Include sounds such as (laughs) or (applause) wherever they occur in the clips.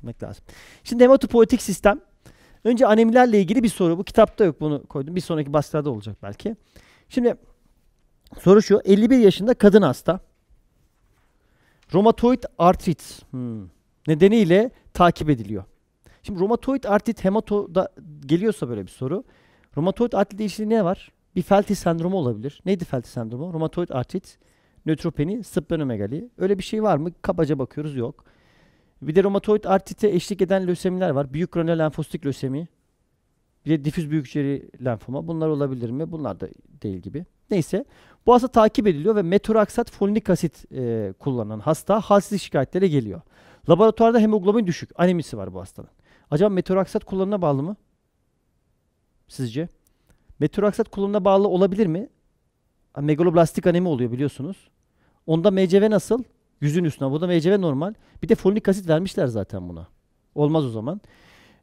etmek lazım. Şimdi hematopoetik sistem. Önce anemilerle ilgili bir soru. Bu kitapta yok bunu koydum. Bir sonraki baskıda olacak belki. Şimdi soru şu. 51 yaşında kadın hasta. Romatoid artrit hmm. nedeniyle takip ediliyor. Şimdi romatoid artrit hematoda geliyorsa böyle bir soru. Romatoid artrit ilişkili ne var? Bir Felty sendromu olabilir. Neydi Felty sendromu? Romatoid artrit, nötropeni, splenomegali. Öyle bir şey var mı? Kabaca bakıyoruz yok. Bir de romatoid artrite eşlik eden lösemiler var. Büyük kroner lenfositik lösemi. Bir de difüz büyükçeri lenfoma. Bunlar olabilir mi? Bunlar da değil gibi. Neyse. Bu hasta takip ediliyor ve metoraksat folinik asit e, kullanan hasta halsizlik şikayetlere geliyor. Laboratuvarda hemoglobin düşük. Anemisi var bu hastanın. Acaba metoraksat kullanına bağlı mı? Sizce? Metoraksat kullanına bağlı olabilir mi? Megaloblastik anemi oluyor biliyorsunuz. Onda MCV nasıl? Yüzün üstüne. bu da VCV normal. Bir de folinik asit vermişler zaten buna. Olmaz o zaman.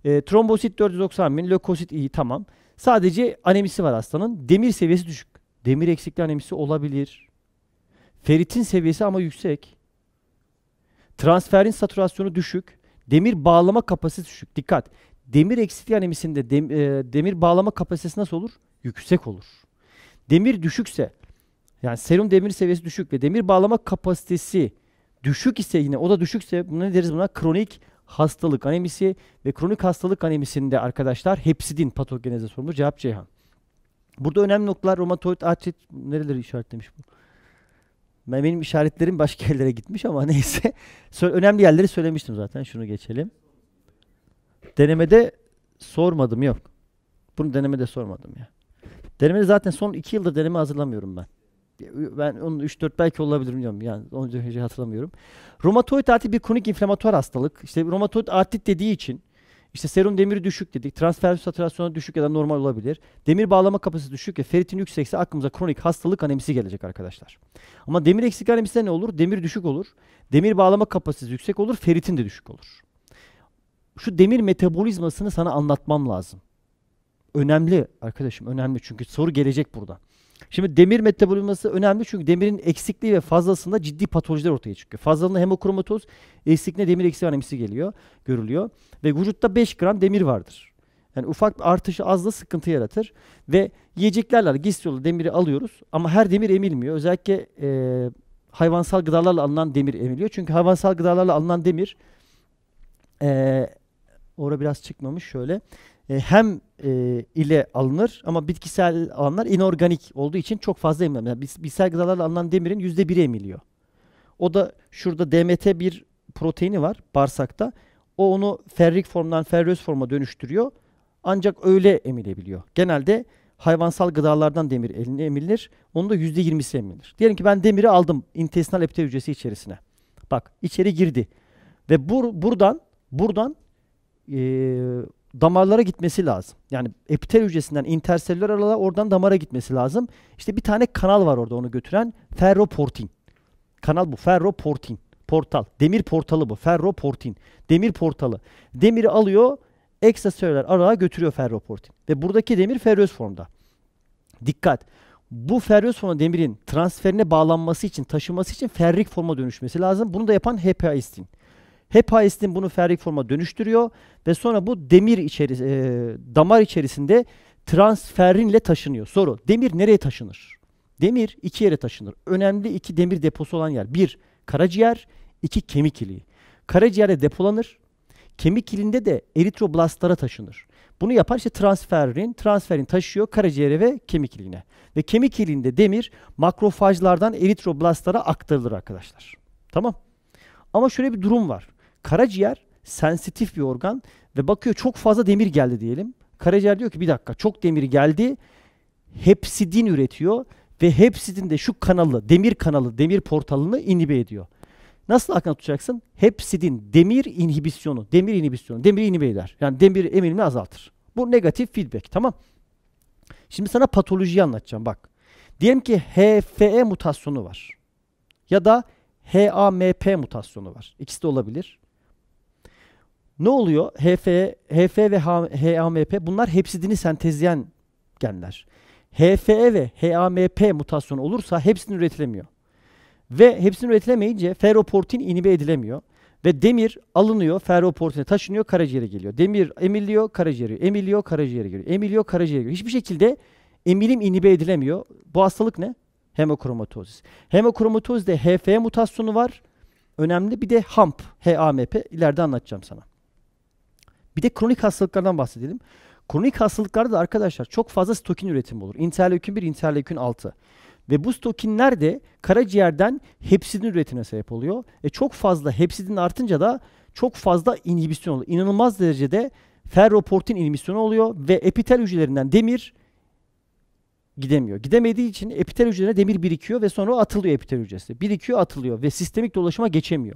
E, trombosit 490 bin, lökosit iyi tamam. Sadece anemisi var hastanın. Demir seviyesi düşük. Demir eksikliği anemisi olabilir. Feritin seviyesi ama yüksek. Transferin saturasyonu düşük. Demir bağlama kapasitesi düşük. Dikkat. Demir eksikliği anemisinde dem, e, demir bağlama kapasitesi nasıl olur? Yüksek olur. Demir düşükse yani serum demir seviyesi düşük ve demir bağlama kapasitesi düşük ise yine o da düşükse buna ne deriz buna? Kronik hastalık anemisi ve kronik hastalık anemisinde arkadaşlar hepsi din patogeneze sorumlu cevap Ceyhan. Burada önemli noktalar romatoid artrit nereleri işaretlemiş bu? Ben, benim işaretlerim başka yerlere gitmiş ama (laughs) neyse. önemli yerleri söylemiştim zaten. Şunu geçelim. Denemede sormadım yok. Bunu denemede sormadım ya. Denemede zaten son iki yılda deneme hazırlamıyorum ben ben onun 3-4 belki olabilir bilmiyorum. Yani onu önce hatırlamıyorum. Romatoid artrit bir kronik inflamatuar hastalık. İşte romatoid artrit dediği için işte serum demiri düşük dedik. Transfer saturasyonu düşük ya da normal olabilir. Demir bağlama kapasitesi düşük ya feritin yüksekse aklımıza kronik hastalık anemisi gelecek arkadaşlar. Ama demir eksik anemisi ne olur? Demir düşük olur. Demir bağlama kapasitesi yüksek olur. Feritin de düşük olur. Şu demir metabolizmasını sana anlatmam lazım. Önemli arkadaşım önemli çünkü soru gelecek buradan. Şimdi demir metabolizması önemli çünkü demirin eksikliği ve fazlasında ciddi patolojiler ortaya çıkıyor. Fazlalığında hemokromatоз, eksikliğinde demir eksiği anemisi geliyor, görülüyor ve vücutta 5 gram demir vardır. Yani ufak bir artışı az da sıkıntı yaratır ve yiyeceklerle gist yolu demiri alıyoruz ama her demir emilmiyor. Özellikle e, hayvansal gıdalarla alınan demir emiliyor. Çünkü hayvansal gıdalarla alınan demir e, orada biraz çıkmamış şöyle e, hem e, ile alınır ama bitkisel alanlar inorganik olduğu için çok fazla emilmiyor. Yani bitkisel gıdalarla alınan demirin yüzde biri emiliyor. O da şurada DMT bir proteini var bağırsakta. O onu ferrik formdan ferröz forma dönüştürüyor. Ancak öyle emilebiliyor. Genelde hayvansal gıdalardan demir eline emilir. Onun da yüzde %20'si emilir. Diyelim ki ben demiri aldım intestinal epitel hücresi içerisine. Bak içeri girdi. Ve bur buradan buradan e, damarlara gitmesi lazım. Yani epitel hücresinden interselüler aralığa oradan damara gitmesi lazım. İşte bir tane kanal var orada onu götüren ferroportin. Kanal bu ferroportin. Portal. Demir portalı bu. Ferroportin. Demir portalı. Demiri alıyor ekstraselüler aralığa götürüyor ferroportin. Ve buradaki demir ferröz formda. Dikkat. Bu ferröz forma demirin transferine bağlanması için, taşıması için ferrik forma dönüşmesi lazım. Bunu da yapan hepaistin. Hepa istin bunu ferrik forma dönüştürüyor ve sonra bu demir içeri, e, damar içerisinde transferinle taşınıyor. Soru demir nereye taşınır? Demir iki yere taşınır. Önemli iki demir deposu olan yer. Bir karaciğer, iki kemik iliği. Karaciğerde depolanır. Kemik ilinde de eritroblastlara taşınır. Bunu yapar işte transferin, transferin taşıyor karaciğere ve kemik iliğine. Ve kemik iliğinde demir makrofajlardan eritroblastlara aktarılır arkadaşlar. Tamam. Ama şöyle bir durum var. Karaciğer sensitif bir organ ve bakıyor çok fazla demir geldi diyelim. Karaciğer diyor ki bir dakika çok demir geldi. Hepsidin üretiyor ve hepsidin de şu kanalı, demir kanalı, demir portalını inhibe ediyor. Nasıl aklına tutacaksın? Hepsidin demir inhibisyonu, demir inhibisyonu, demir inhibe eder. Yani demir eminimini azaltır. Bu negatif feedback tamam. Şimdi sana patolojiyi anlatacağım bak. Diyelim ki HFE mutasyonu var. Ya da HAMP mutasyonu var. İkisi de olabilir. Ne oluyor? HF, HF ve HAMP bunlar hepsidini sentezleyen genler. HFE ve HAMP mutasyonu olursa hepsini üretilemiyor. Ve hepsini üretilemeyince ferroportin inhibe edilemiyor. Ve demir alınıyor, ferroportine taşınıyor, karaciğere geliyor. Demir emiliyor, karaciğere geliyor. Emiliyor, karaciğere geliyor. Emiliyor, karaciğere geliyor. Hiçbir şekilde emilim inhibe edilemiyor. Bu hastalık ne? Hemokromatozis. de HFE mutasyonu var. Önemli bir de HAMP, HAMP ileride anlatacağım sana. Bir de kronik hastalıklardan bahsedelim. Kronik hastalıklarda da arkadaşlar çok fazla stokin üretimi olur. İnterleukin 1, interleukin 6. Ve bu stokinler de karaciğerden hepsidin üretimine sebep oluyor. E çok fazla hepsidin artınca da çok fazla inhibisyon oluyor. İnanılmaz derecede ferroportin inhibisyonu oluyor ve epitel hücrelerinden demir gidemiyor. Gidemediği için epitel hücrelerine demir birikiyor ve sonra atılıyor epitel hücresi. Birikiyor atılıyor ve sistemik dolaşıma geçemiyor.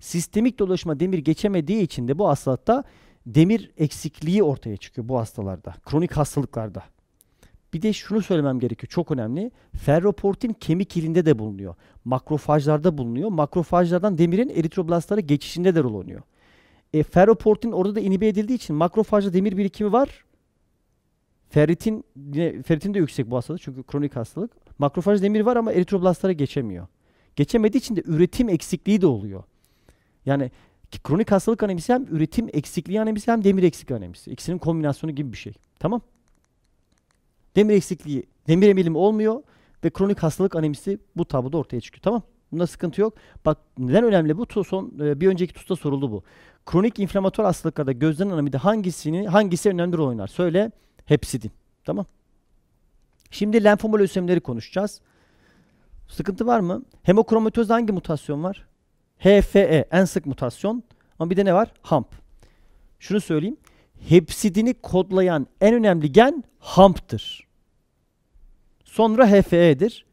Sistemik dolaşıma demir geçemediği için de bu hastalıkta demir eksikliği ortaya çıkıyor bu hastalarda. Kronik hastalıklarda. Bir de şunu söylemem gerekiyor çok önemli. Ferroportin kemik ilinde de bulunuyor. Makrofajlarda bulunuyor. Makrofajlardan demirin eritroblastlara geçişinde de rol oynuyor. E, ferroportin orada da inhibe edildiği için makrofajda demir birikimi var. Ferritin, ferritin de yüksek bu hastalık çünkü kronik hastalık. Makrofaj demir var ama eritroblastlara geçemiyor. Geçemediği için de üretim eksikliği de oluyor. Yani kronik hastalık anemisi hem üretim eksikliği anemisi hem demir eksikliği anemisi. İkisinin kombinasyonu gibi bir şey. Tamam. Demir eksikliği, demir emilimi olmuyor ve kronik hastalık anemisi bu tabloda ortaya çıkıyor. Tamam. Bunda sıkıntı yok. Bak neden önemli bu? Son e, bir önceki tusta soruldu bu. Kronik inflamatuar hastalıklarda gözden anemide hangisini hangisi önemli rol oynar? Söyle. Hepsidin. Tamam. Şimdi lenfoma lösemileri konuşacağız. Sıkıntı var mı? Hemokromatozda hangi mutasyon var? HFE en sık mutasyon ama bir de ne var? HAMP. Şunu söyleyeyim. Hepsidini kodlayan en önemli gen HAMP'tır. Sonra HFE'dir.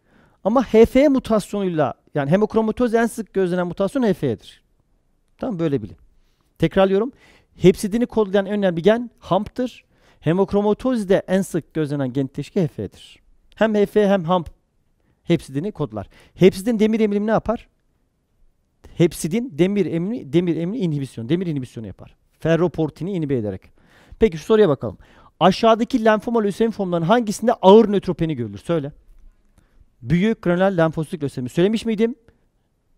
Ama HFE mutasyonuyla yani hemokramatöz en sık gözlenen mutasyon HFE'dir. Tamam böyle bilin. Tekrarlıyorum. Hepsidini kodlayan en önemli gen HAMP'tır. Hemokromatozide en sık gözlenen genetik teşki HFE'dir. Hem HFE hem HAMP hepsidini kodlar. Hepsidin demir emilimi ne yapar? hepsidin demir emni demir emni inhibisyon, demir inhibisyonu yapar. Ferroportini inhibe ederek. Peki şu soruya bakalım. Aşağıdaki lenfoma lösemi formlarının hangisinde ağır nötropeni görülür? Söyle. Büyük kronal lenfositik lösemi. Söylemiş miydim?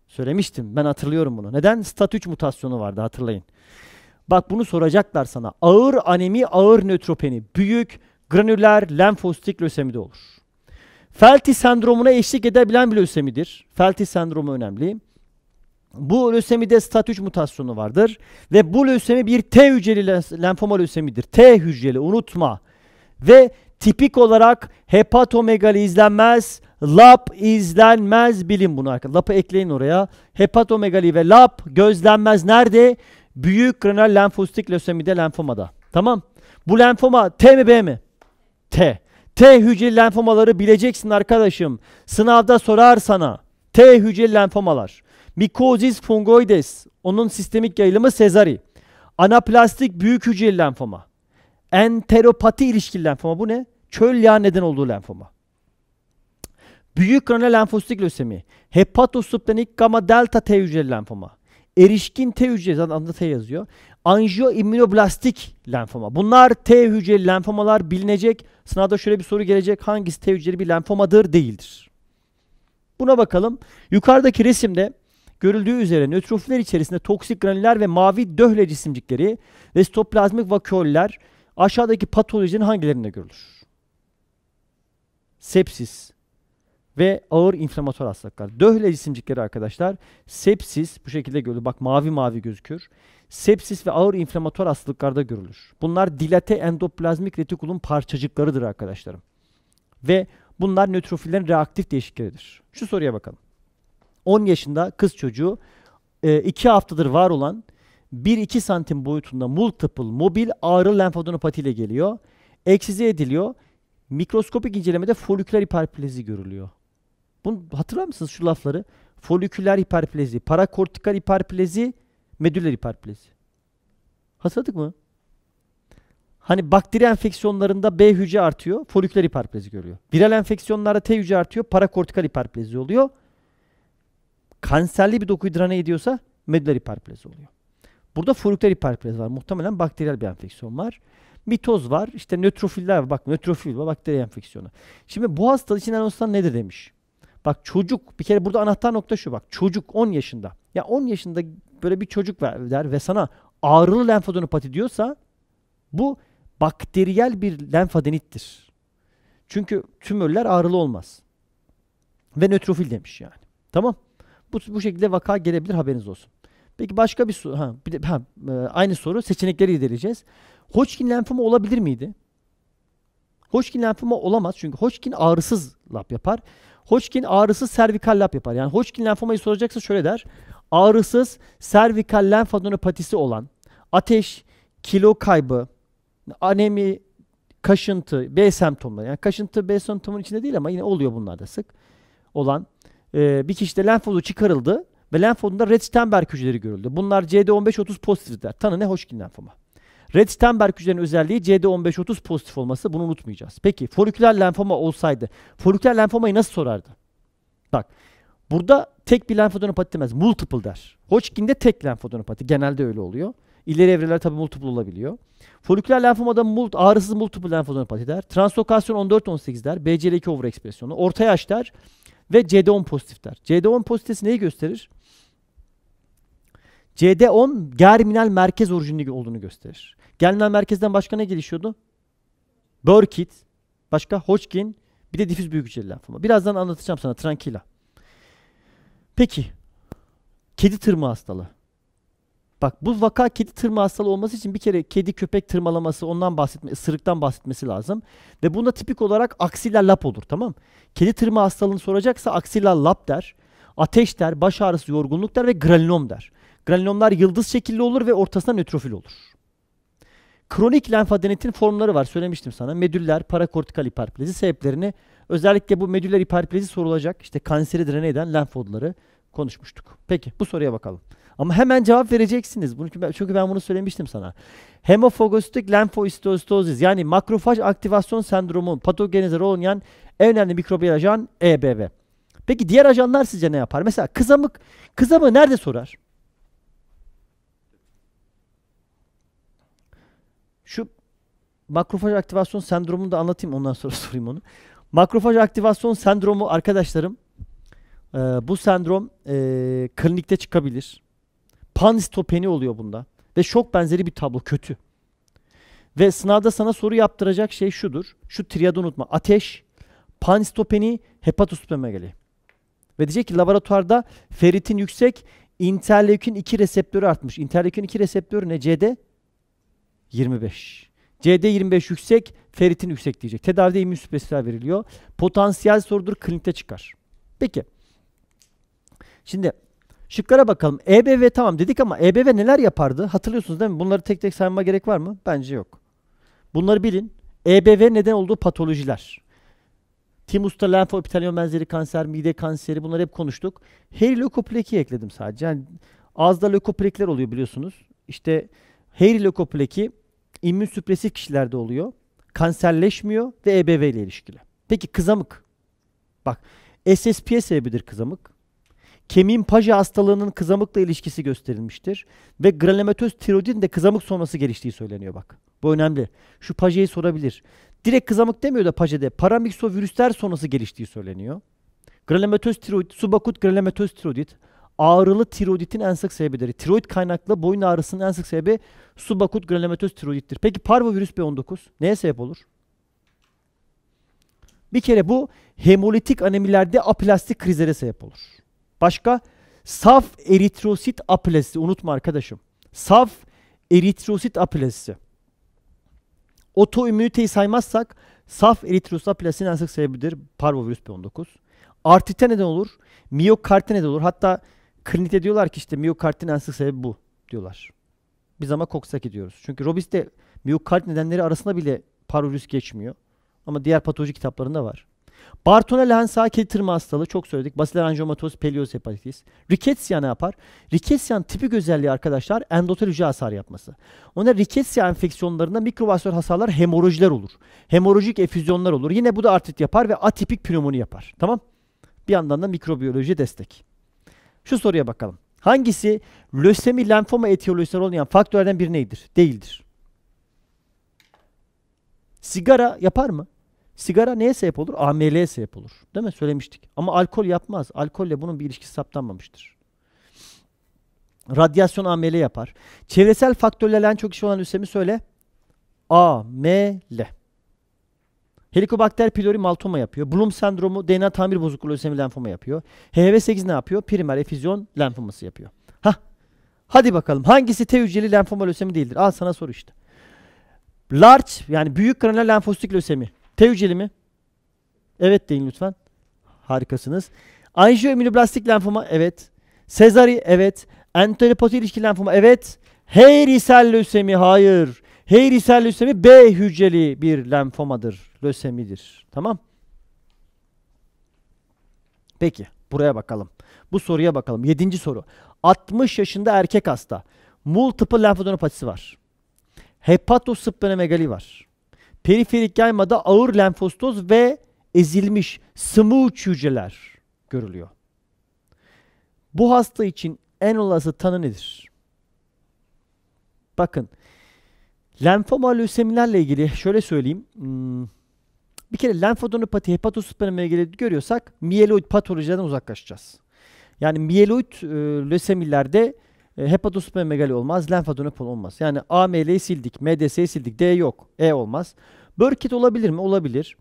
Söylemiştim. Ben hatırlıyorum bunu. Neden? Stat 3 mutasyonu vardı hatırlayın. Bak bunu soracaklar sana. Ağır anemi, ağır nötropeni. Büyük granüler lenfositik lösemi de olur. Felti sendromuna eşlik edebilen bir lösemidir. Felti sendromu önemli. Bu lösemide stat 3 mutasyonu vardır ve bu lösemi bir T hücreli lenfoma lösemidir. T hücreli unutma. Ve tipik olarak hepatomegali izlenmez, lap izlenmez bilin bunu arkadaşlar. Lap'ı ekleyin oraya. Hepatomegali ve lap gözlenmez nerede? Büyük renal lenfositik lösemide lenfomada. Tamam. Bu lenfoma T mi B mi? T. T hücreli lenfomaları bileceksin arkadaşım. Sınavda sorar sana. T hücreli lenfomalar. Mikozis fungoides. Onun sistemik yayılımı sezari. Anaplastik büyük hücreli lenfoma. Enteropati ilişkili lenfoma. Bu ne? Çöl yağ neden olduğu lenfoma. Büyük kronel lenfositik lösemi. Hepatosuplenik gamma delta T hücreli lenfoma. Erişkin T hücresi zaten adında T yazıyor. Anjiyo lenfoma. Bunlar T hücreli lenfomalar bilinecek. Sınavda şöyle bir soru gelecek. Hangisi T hücreli bir lenfomadır değildir? Buna bakalım. Yukarıdaki resimde Görüldüğü üzere nötrofiller içerisinde toksik granüller ve mavi döhle cisimcikleri ve sitoplazmik vakuoller aşağıdaki patolojinin hangilerinde görülür? Sepsis ve ağır inflamatör hastalıklar. Döhle cisimcikleri arkadaşlar sepsis bu şekilde görülür. Bak mavi mavi gözükür. Sepsis ve ağır inflamatör hastalıklarda görülür. Bunlar dilate endoplazmik retikulum parçacıklarıdır arkadaşlarım. Ve bunlar nötrofillerin reaktif değişikleridir. Şu soruya bakalım. 10 yaşında kız çocuğu 2 e, haftadır var olan 1-2 santim boyutunda multiple mobil ağrı lenfadenopati ile geliyor. Eksize ediliyor. Mikroskopik incelemede foliküler hiperplezi görülüyor. Bunu hatırlar mısınız şu lafları? Foliküler hiperplezi, parakortikal hiperplezi, medüller hiperplezi. Hatırladık mı? Hani bakteri enfeksiyonlarında B hücre artıyor, foliküler hiperplezi görüyor. Viral enfeksiyonlarda T hücre artıyor, parakortikal hiperplezi oluyor kanserli bir dokuyu dirane ediyorsa medüler hiperplezi oluyor. Burada folliküler hiperplezi var. Muhtemelen bakteriyel bir enfeksiyon var. Mitoz var. İşte nötrofiller var. Bak nötrofil var. Bakteri enfeksiyonu. Şimdi bu hastalığı için Ernostan nedir demiş. Bak çocuk bir kere burada anahtar nokta şu bak. Çocuk 10 yaşında. Ya 10 yaşında böyle bir çocuk ver, der ve sana ağrılı lenfadenopati diyorsa bu bakteriyel bir lenfadenittir. Çünkü tümörler ağrılı olmaz. Ve nötrofil demiş yani. Tamam. Bu, bu şekilde vaka gelebilir haberiniz olsun. Peki başka bir soru. Ha, bir de, ha, e, aynı soru seçenekleri inceleyeceğiz. Hodgkin lenfoma olabilir miydi? Hodgkin lenfoma olamaz çünkü Hodgkin ağrısız lap yapar. Hodgkin ağrısız servikal lap yapar. Yani Hodgkin lenfomayı soracaksa şöyle der. Ağrısız servikal lenfadenopatisi olan ateş, kilo kaybı, anemi, kaşıntı, B semptomları. Yani kaşıntı B semptomun içinde değil ama yine oluyor bunlarda sık olan e, bir kişide lenf çıkarıldı ve lenfodunda red Stenberg hücreleri görüldü. Bunlar cd 1530 pozitifler. Tanı ne Hodgkin lenfoma. Red Stenberg hücrelerinin özelliği cd 1530 pozitif olması. Bunu unutmayacağız. Peki foliküler lenfoma olsaydı foliküler lenfomayı nasıl sorardı? Bak burada tek bir lenfodonopati demez. Multiple der. Hodgkin'de tek lenfodonopati. Genelde öyle oluyor. İleri evreler tabi multiple olabiliyor. Foliküler lenfomada mult, ağrısız multiple lenfodonopati der. Translokasyon 14-18 der. BCL2 overekspresyonu. Orta yaş der ve CD10 pozitif der. CD10 pozitifesi neyi gösterir? CD10 germinal merkez orijinli olduğunu gösterir. Germinal merkezden başka ne gelişiyordu? Burkitt, başka Hodgkin, bir de difüz büyük hücreli lenfoma. Birazdan anlatacağım sana. Tranquila. Peki. Kedi tırmığı hastalığı. Bak bu vaka kedi tırma hastalığı olması için bir kere kedi köpek tırmalaması ondan bahsetme, ısırıktan bahsetmesi lazım. Ve bunda tipik olarak aksiller lap olur tamam Kedi tırma hastalığını soracaksa aksiller lap der. Ateş der, baş ağrısı, yorgunluk der ve gralinom der. Gralinomlar yıldız şekilli olur ve ortasında nötrofil olur. Kronik lenfadenitin formları var söylemiştim sana. Medüller, parakortikal hiperplezi sebeplerini özellikle bu medüller hiperplezi sorulacak. İşte kanseri drene eden lenf konuşmuştuk. Peki bu soruya bakalım. Ama hemen cevap vereceksiniz. çünkü ben, çünkü ben bunu söylemiştim sana. Hemofagositik lenfoistozis yani makrofaj aktivasyon sendromu patogenize olmayan en önemli mikrobiyal ajan EBV. Peki diğer ajanlar sizce ne yapar? Mesela kızamık, kızamı nerede sorar? Şu makrofaj aktivasyon sendromunu da anlatayım ondan sonra (laughs) sorayım onu. Makrofaj aktivasyon sendromu arkadaşlarım e, bu sendrom e, klinikte çıkabilir. Panhistopeni oluyor bunda. Ve şok benzeri bir tablo. Kötü. Ve sınavda sana soru yaptıracak şey şudur. Şu triadı unutma. Ateş, panhistopeni, hepatosplenomegali. Ve diyecek ki laboratuvarda feritin yüksek, interleukin 2 reseptörü artmış. Interleukin 2 reseptörü ne? CD 25. CD 25 yüksek, feritin yüksek diyecek. Tedavide immün veriliyor. Potansiyel sorudur, klinikte çıkar. Peki. Şimdi Şıklara bakalım. EBV tamam dedik ama EBV neler yapardı? Hatırlıyorsunuz değil mi? Bunları tek tek sayma gerek var mı? Bence yok. Bunları bilin. EBV neden olduğu patolojiler. Timusta lenfa benzeri kanser, mide kanseri bunları hep konuştuk. Heri lökopleki ekledim sadece. Yani ağızda lökoplekler oluyor biliyorsunuz. İşte heri lökopleki immün süpresif kişilerde oluyor. Kanserleşmiyor ve EBV ile ilişkili. Peki kızamık. Bak SSP'ye sebebidir kızamık. Kemin paja hastalığının kızamıkla ilişkisi gösterilmiştir. Ve granulomatöz tiroidin de kızamık sonrası geliştiği söyleniyor bak. Bu önemli. Şu pajeyi sorabilir. Direkt kızamık demiyor da pajede paramiksovirüsler sonrası geliştiği söyleniyor. Granulomatöz tiroid, subakut granulomatöz tiroid ağrılı tiroiditin en sık sebebidir. Tiroid kaynaklı boyun ağrısının en sık sebebi subakut granulomatöz tiroidittir. Peki parvovirüs B19 neye sebep olur? Bir kere bu hemolitik anemilerde aplastik krizlere sebep olur. Başka saf eritrosit aplasisi unutma arkadaşım. Saf eritrosit aplasisi. Otoimmüniteyi saymazsak saf eritrosit aplasisinin en sık sebebidir parvovirüs B19. Artite neden olur? Miyokardite neden olur? Hatta klinikte diyorlar ki işte miyokardin en sık sebebi bu diyorlar. Biz ama koksaki diyoruz. Çünkü Robiste miyokard nedenleri arasında bile parvovirüs geçmiyor. Ama diğer patoloji kitaplarında var. Bartonella-Hansa ketirme hastalığı çok söyledik. Basiler angiomatoz, pelioz hepatitis. Rickettsia ne yapar? Rickettsia tipik özelliği arkadaşlar endotel hücre hasar yapması. Ona Rickettsia enfeksiyonlarında mikrovasküler hasarlar hemorojiler olur. hemorajik efüzyonlar olur. Yine bu da artrit yapar ve atipik pneumoni yapar. Tamam? Bir yandan da mikrobiyoloji destek. Şu soruya bakalım. Hangisi lösemi lenfoma etiyolojisi olmayan faktörlerden biri neydir? Değildir. Sigara yapar mı? Sigara neye sebep olur? AML'ye sebep olur. Değil mi? Söylemiştik. Ama alkol yapmaz. Alkolle bunun bir ilişkisi saptanmamıştır. Radyasyon AML yapar. Çevresel faktörlerle en çok işi olan üsemi söyle. AML. Helikobakter pylori maltoma yapıyor. Bloom sendromu DNA tamir bozukluğu lösemi lenfoma yapıyor. HV8 ne yapıyor? Primer efüzyon lenfoması yapıyor. Hah. Hadi bakalım hangisi T hücreli lenfoma lösemi değildir? Al sana soru işte. Large yani büyük kanal lenfositik lösemi. Tevcili mi? Evet deyin lütfen. Harikasınız. Anjiyoimmünoblastik lenfoma evet. Sezari evet. Enteropati ilişki lenfoma evet. Hairy lösemi hayır. Hairy lösemi B hücreli bir lenfomadır. Lösemidir. Tamam. Peki buraya bakalım. Bu soruya bakalım. Yedinci soru. 60 yaşında erkek hasta. Multiple lenfadenopatisi var. Hepatosplenomegali var. Periferik yaymada ağır lenfostoz ve ezilmiş smooch hücreler görülüyor. Bu hasta için en olası tanı nedir? Bakın lenfoma lösemilerle ilgili şöyle söyleyeyim. Hmm, bir kere lenfodonopati, hepatospermle gelip görüyorsak mieloid patolojilerden uzaklaşacağız. Yani mieloid e, lösemilerde e, hepatosplenomegali olmaz. Lenfadenopon olmaz. Yani AML'yi sildik. MDS'yi sildik. D yok. E olmaz. Burkitt olabilir mi? Olabilir.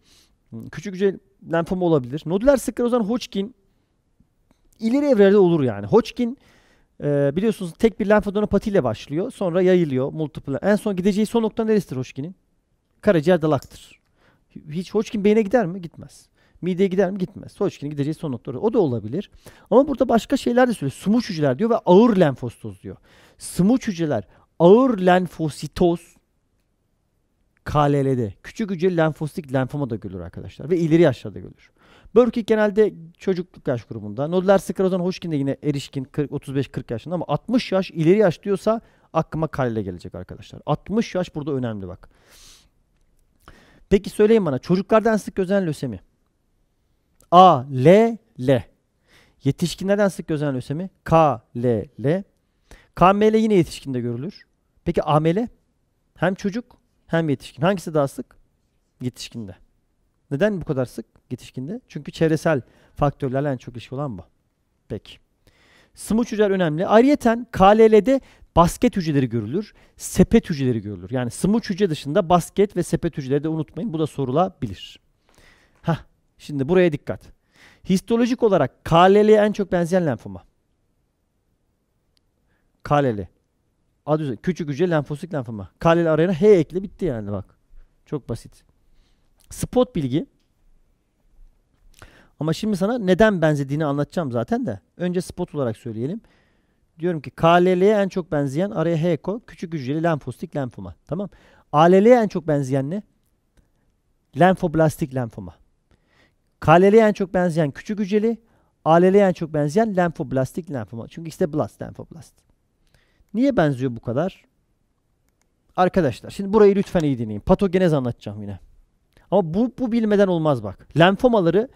Hmm, küçük hücre lenfoma olabilir. Nodüler sklerozan Hodgkin ileri evrelerde olur yani. Hodgkin e, biliyorsunuz tek bir lenfadenopatiyle başlıyor. Sonra yayılıyor. Multiple. En son gideceği son nokta neresidir Hodgkin'in? Karaciğer dalaktır. Hiç Hodgkin beyne gider mi? Gitmez. Mideye gider mi? Gitmez. Hodgkin'in gideceği son nokta o da olabilir. Ama burada başka şeyler de söylüyor. Smuç hücreler diyor ve ağır lenfositoz diyor. Smuç hücreler ağır lenfositoz KLL'de küçük hücreli lenfositik lenfoma da görülür arkadaşlar ve ileri yaşlarda görülür. Burkitt genelde çocukluk yaş grubunda. Nodüler sklerozan Hodgkin de yine erişkin 35-40 yaşında ama 60 yaş ileri yaş diyorsa aklıma KLL gelecek arkadaşlar. 60 yaş burada önemli bak. Peki söyleyin bana çocuklardan sık gözlenen lösemi. A, L, L. Yetişkinlerden sık gözlenen lösemi K, L, L. KML yine yetişkinde görülür. Peki AML? Hem çocuk hem yetişkin. Hangisi daha sık? Yetişkinde. Neden bu kadar sık yetişkinde? Çünkü çevresel faktörlerle en çok ilişki olan bu. Peki. smooth hücreler önemli. Ayrıyeten KLL'de basket hücreleri görülür, sepet hücreleri görülür. Yani smooth hücre dışında basket ve sepet hücreleri de unutmayın. Bu da sorulabilir. Hah, Şimdi buraya dikkat. Histolojik olarak KLL'ye en çok benzeyen lenfoma. KLL. Adı üzerinde. Küçük hücre lenfositik lenfoma. KLL arayana H ekle bitti yani bak. Çok basit. Spot bilgi. Ama şimdi sana neden benzediğini anlatacağım zaten de. Önce spot olarak söyleyelim. Diyorum ki KLL'ye en çok benzeyen araya H HECO küçük hücreli lenfositik lenfoma. Tamam. ALL'ye en çok benzeyen ne? Lenfoblastik lenfoma. Kaleliye en çok benzeyen küçük hücreli, aleliye en çok benzeyen lenfoblastik lenfoma. Çünkü işte blast lenfoblast. Niye benziyor bu kadar? Arkadaşlar şimdi burayı lütfen iyi dinleyin. Patogenez anlatacağım yine. Ama bu, bu bilmeden olmaz bak. Lenfomaları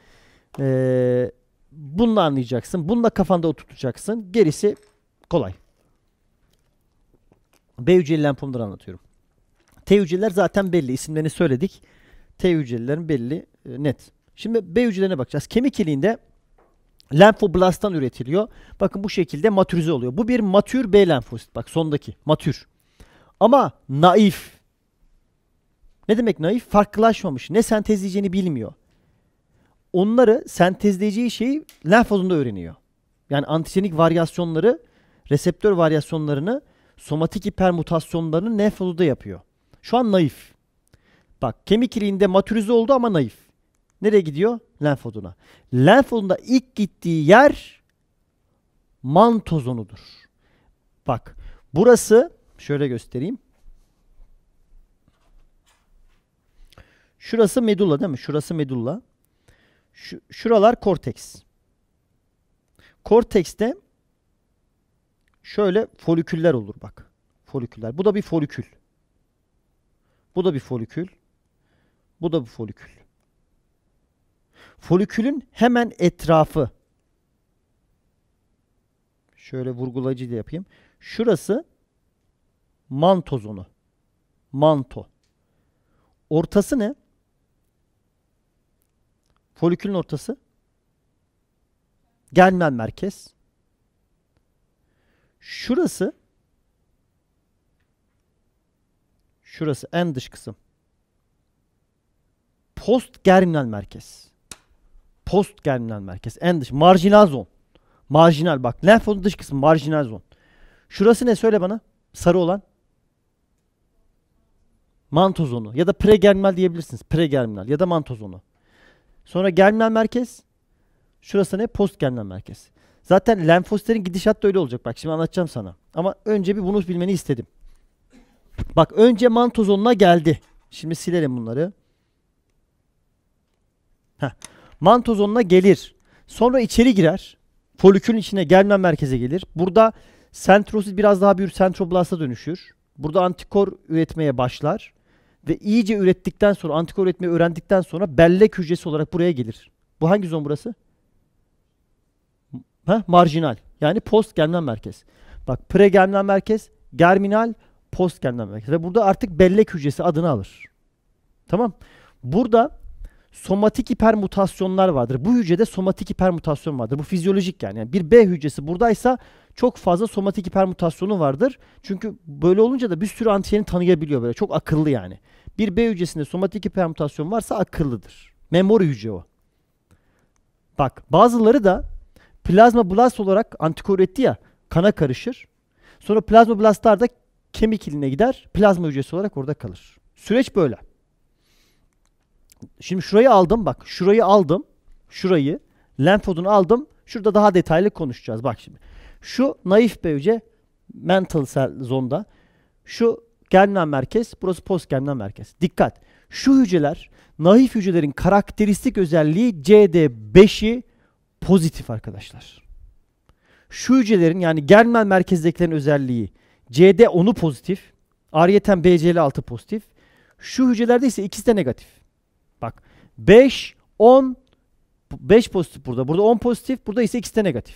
ee, bununla anlayacaksın. Bununla kafanda oturtacaksın. Gerisi kolay. B hücreli lenfomları anlatıyorum. T hücreler zaten belli. İsimlerini söyledik. T hücrelerin belli. E, net. Şimdi B hücrelerine bakacağız. Kemik iliğinde lenfoblasttan üretiliyor. Bakın bu şekilde matürize oluyor. Bu bir matür B lenfosit. Bak sondaki matür. Ama naif. Ne demek naif? Farklılaşmamış. Ne sentezleyeceğini bilmiyor. Onları sentezleyeceği şeyi lenfozunda öğreniyor. Yani antijenik varyasyonları, reseptör varyasyonlarını, somatik hipermutasyonlarını lenfozunda yapıyor. Şu an naif. Bak kemik iliğinde matürize oldu ama naif nereye gidiyor? Lenf oduna. Lenf odunda ilk gittiği yer mantozonudur. Bak burası şöyle göstereyim. Şurası medulla değil mi? Şurası medulla. Şu, şuralar korteks. Kortekste şöyle foliküller olur bak. Foliküller. Bu da bir folikül. Bu da bir folikül. Bu da bir folikül folikülün hemen etrafı şöyle vurgulayıcı da yapayım. Şurası manto zonu. Manto. Ortası ne? Folikülün ortası gelmen merkez. Şurası şurası en dış kısım. Post germinal merkez. Post germinal merkez. En dış. Marjinal zon. Marjinal bak. Lenfonun dış kısmı marjinal zon. Şurası ne söyle bana? Sarı olan. Mantozonu ya da pregerminal diyebilirsiniz. Pregerminal ya da mantozonu. Sonra germinal merkez. Şurası ne? Post germinal merkez. Zaten lenfositlerin gidişat da öyle olacak. Bak şimdi anlatacağım sana. Ama önce bir bunu bilmeni istedim. Bak önce mantozonuna geldi. Şimdi silerim bunları. Heh mantozonuna gelir. Sonra içeri girer. Folikülün içine gelmen merkeze gelir. Burada sentrosit biraz daha büyür sentroblasta dönüşür. Burada antikor üretmeye başlar. Ve iyice ürettikten sonra, antikor üretmeyi öğrendikten sonra bellek hücresi olarak buraya gelir. Bu hangi zon burası? Ha? Marjinal. Yani post germinal merkez. Bak pre germinal merkez, germinal, post germinal merkez. Ve burada artık bellek hücresi adını alır. Tamam. Burada somatik hipermutasyonlar vardır. Bu hücrede somatik hipermutasyon vardır. Bu fizyolojik yani. yani bir B hücresi buradaysa çok fazla somatik hipermutasyonu vardır. Çünkü böyle olunca da bir sürü antijeni tanıyabiliyor böyle. Çok akıllı yani. Bir B hücresinde somatik hipermutasyon varsa akıllıdır. Memori hücre o. Bak bazıları da plazma blast olarak antikor üretti ya kana karışır. Sonra plazma blastlar da kemik iline gider. Plazma hücresi olarak orada kalır. Süreç böyle. Şimdi şurayı aldım bak. Şurayı aldım. Şurayı. Lenfod'unu aldım. Şurada daha detaylı konuşacağız. Bak şimdi. Şu naif bölge mental cell zonda. Şu germinal merkez. Burası post germinal merkez. Dikkat. Şu hücreler naif hücrelerin karakteristik özelliği CD5'i pozitif arkadaşlar. Şu hücrelerin yani germinal merkezdekilerin özelliği CD10'u pozitif. Ariyeten BCL6 pozitif. Şu hücrelerde ise ikisi de negatif. 5, 10, 5 pozitif burada. Burada 10 pozitif. Burada ise ikisi de negatif.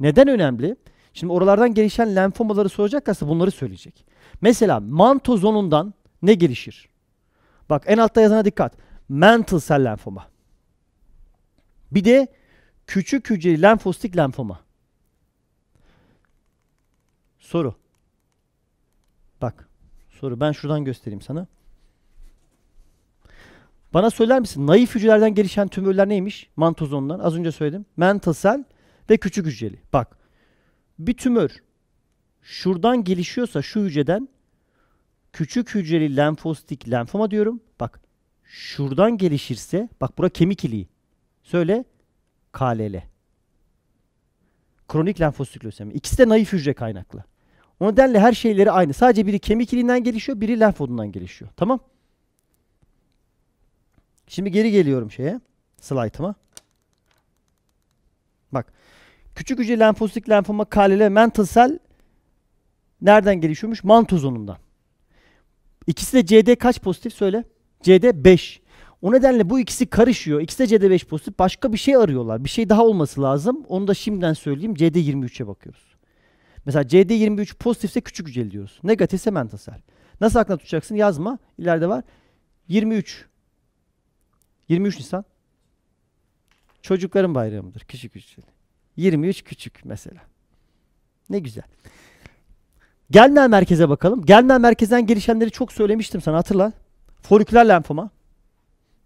Neden önemli? Şimdi oralardan gelişen lenfomaları soracak aslında bunları söyleyecek. Mesela mantozonundan ne gelişir? Bak en altta yazana dikkat. Mantle cell lenfoma. Bir de küçük hücreli lenfostik lenfoma. Soru. Bak. Soru ben şuradan göstereyim sana. Bana söyler misin naif hücrelerden gelişen tümörler neymiş? Mantozonlar az önce söyledim. Mentasel ve küçük hücreli. Bak bir tümör şuradan gelişiyorsa şu hücreden küçük hücreli lenfostik lenfoma diyorum. Bak şuradan gelişirse bak bura kemik iliği. Söyle KLL. Kronik lenfostik lösemi. İkisi de naif hücre kaynaklı. O nedenle her şeyleri aynı. Sadece biri kemik iliğinden gelişiyor, biri lenfodundan gelişiyor. Tamam? Şimdi geri geliyorum şeye. Slaytıma. Bak. Küçük hücre lenfositik lenfoma kalile mental. cell nereden gelişiyormuş? Mantozonundan. İkisi de CD kaç pozitif söyle? CD 5. O nedenle bu ikisi karışıyor. İkisi de CD5 pozitif. Başka bir şey arıyorlar. Bir şey daha olması lazım. Onu da şimdiden söyleyeyim. CD23'e bakıyoruz. Mesela CD23 pozitifse küçük hücreli diyoruz. Negatifse mentasel. Nasıl aklına tutacaksın? Yazma. İleride var. 23 23 Nisan çocukların bayramıdır. Küçük küçük. 23 küçük mesela. Ne güzel. Gelme merkeze bakalım. Gelme merkezden gelişenleri çok söylemiştim sana hatırla. Foliküler lenfoma,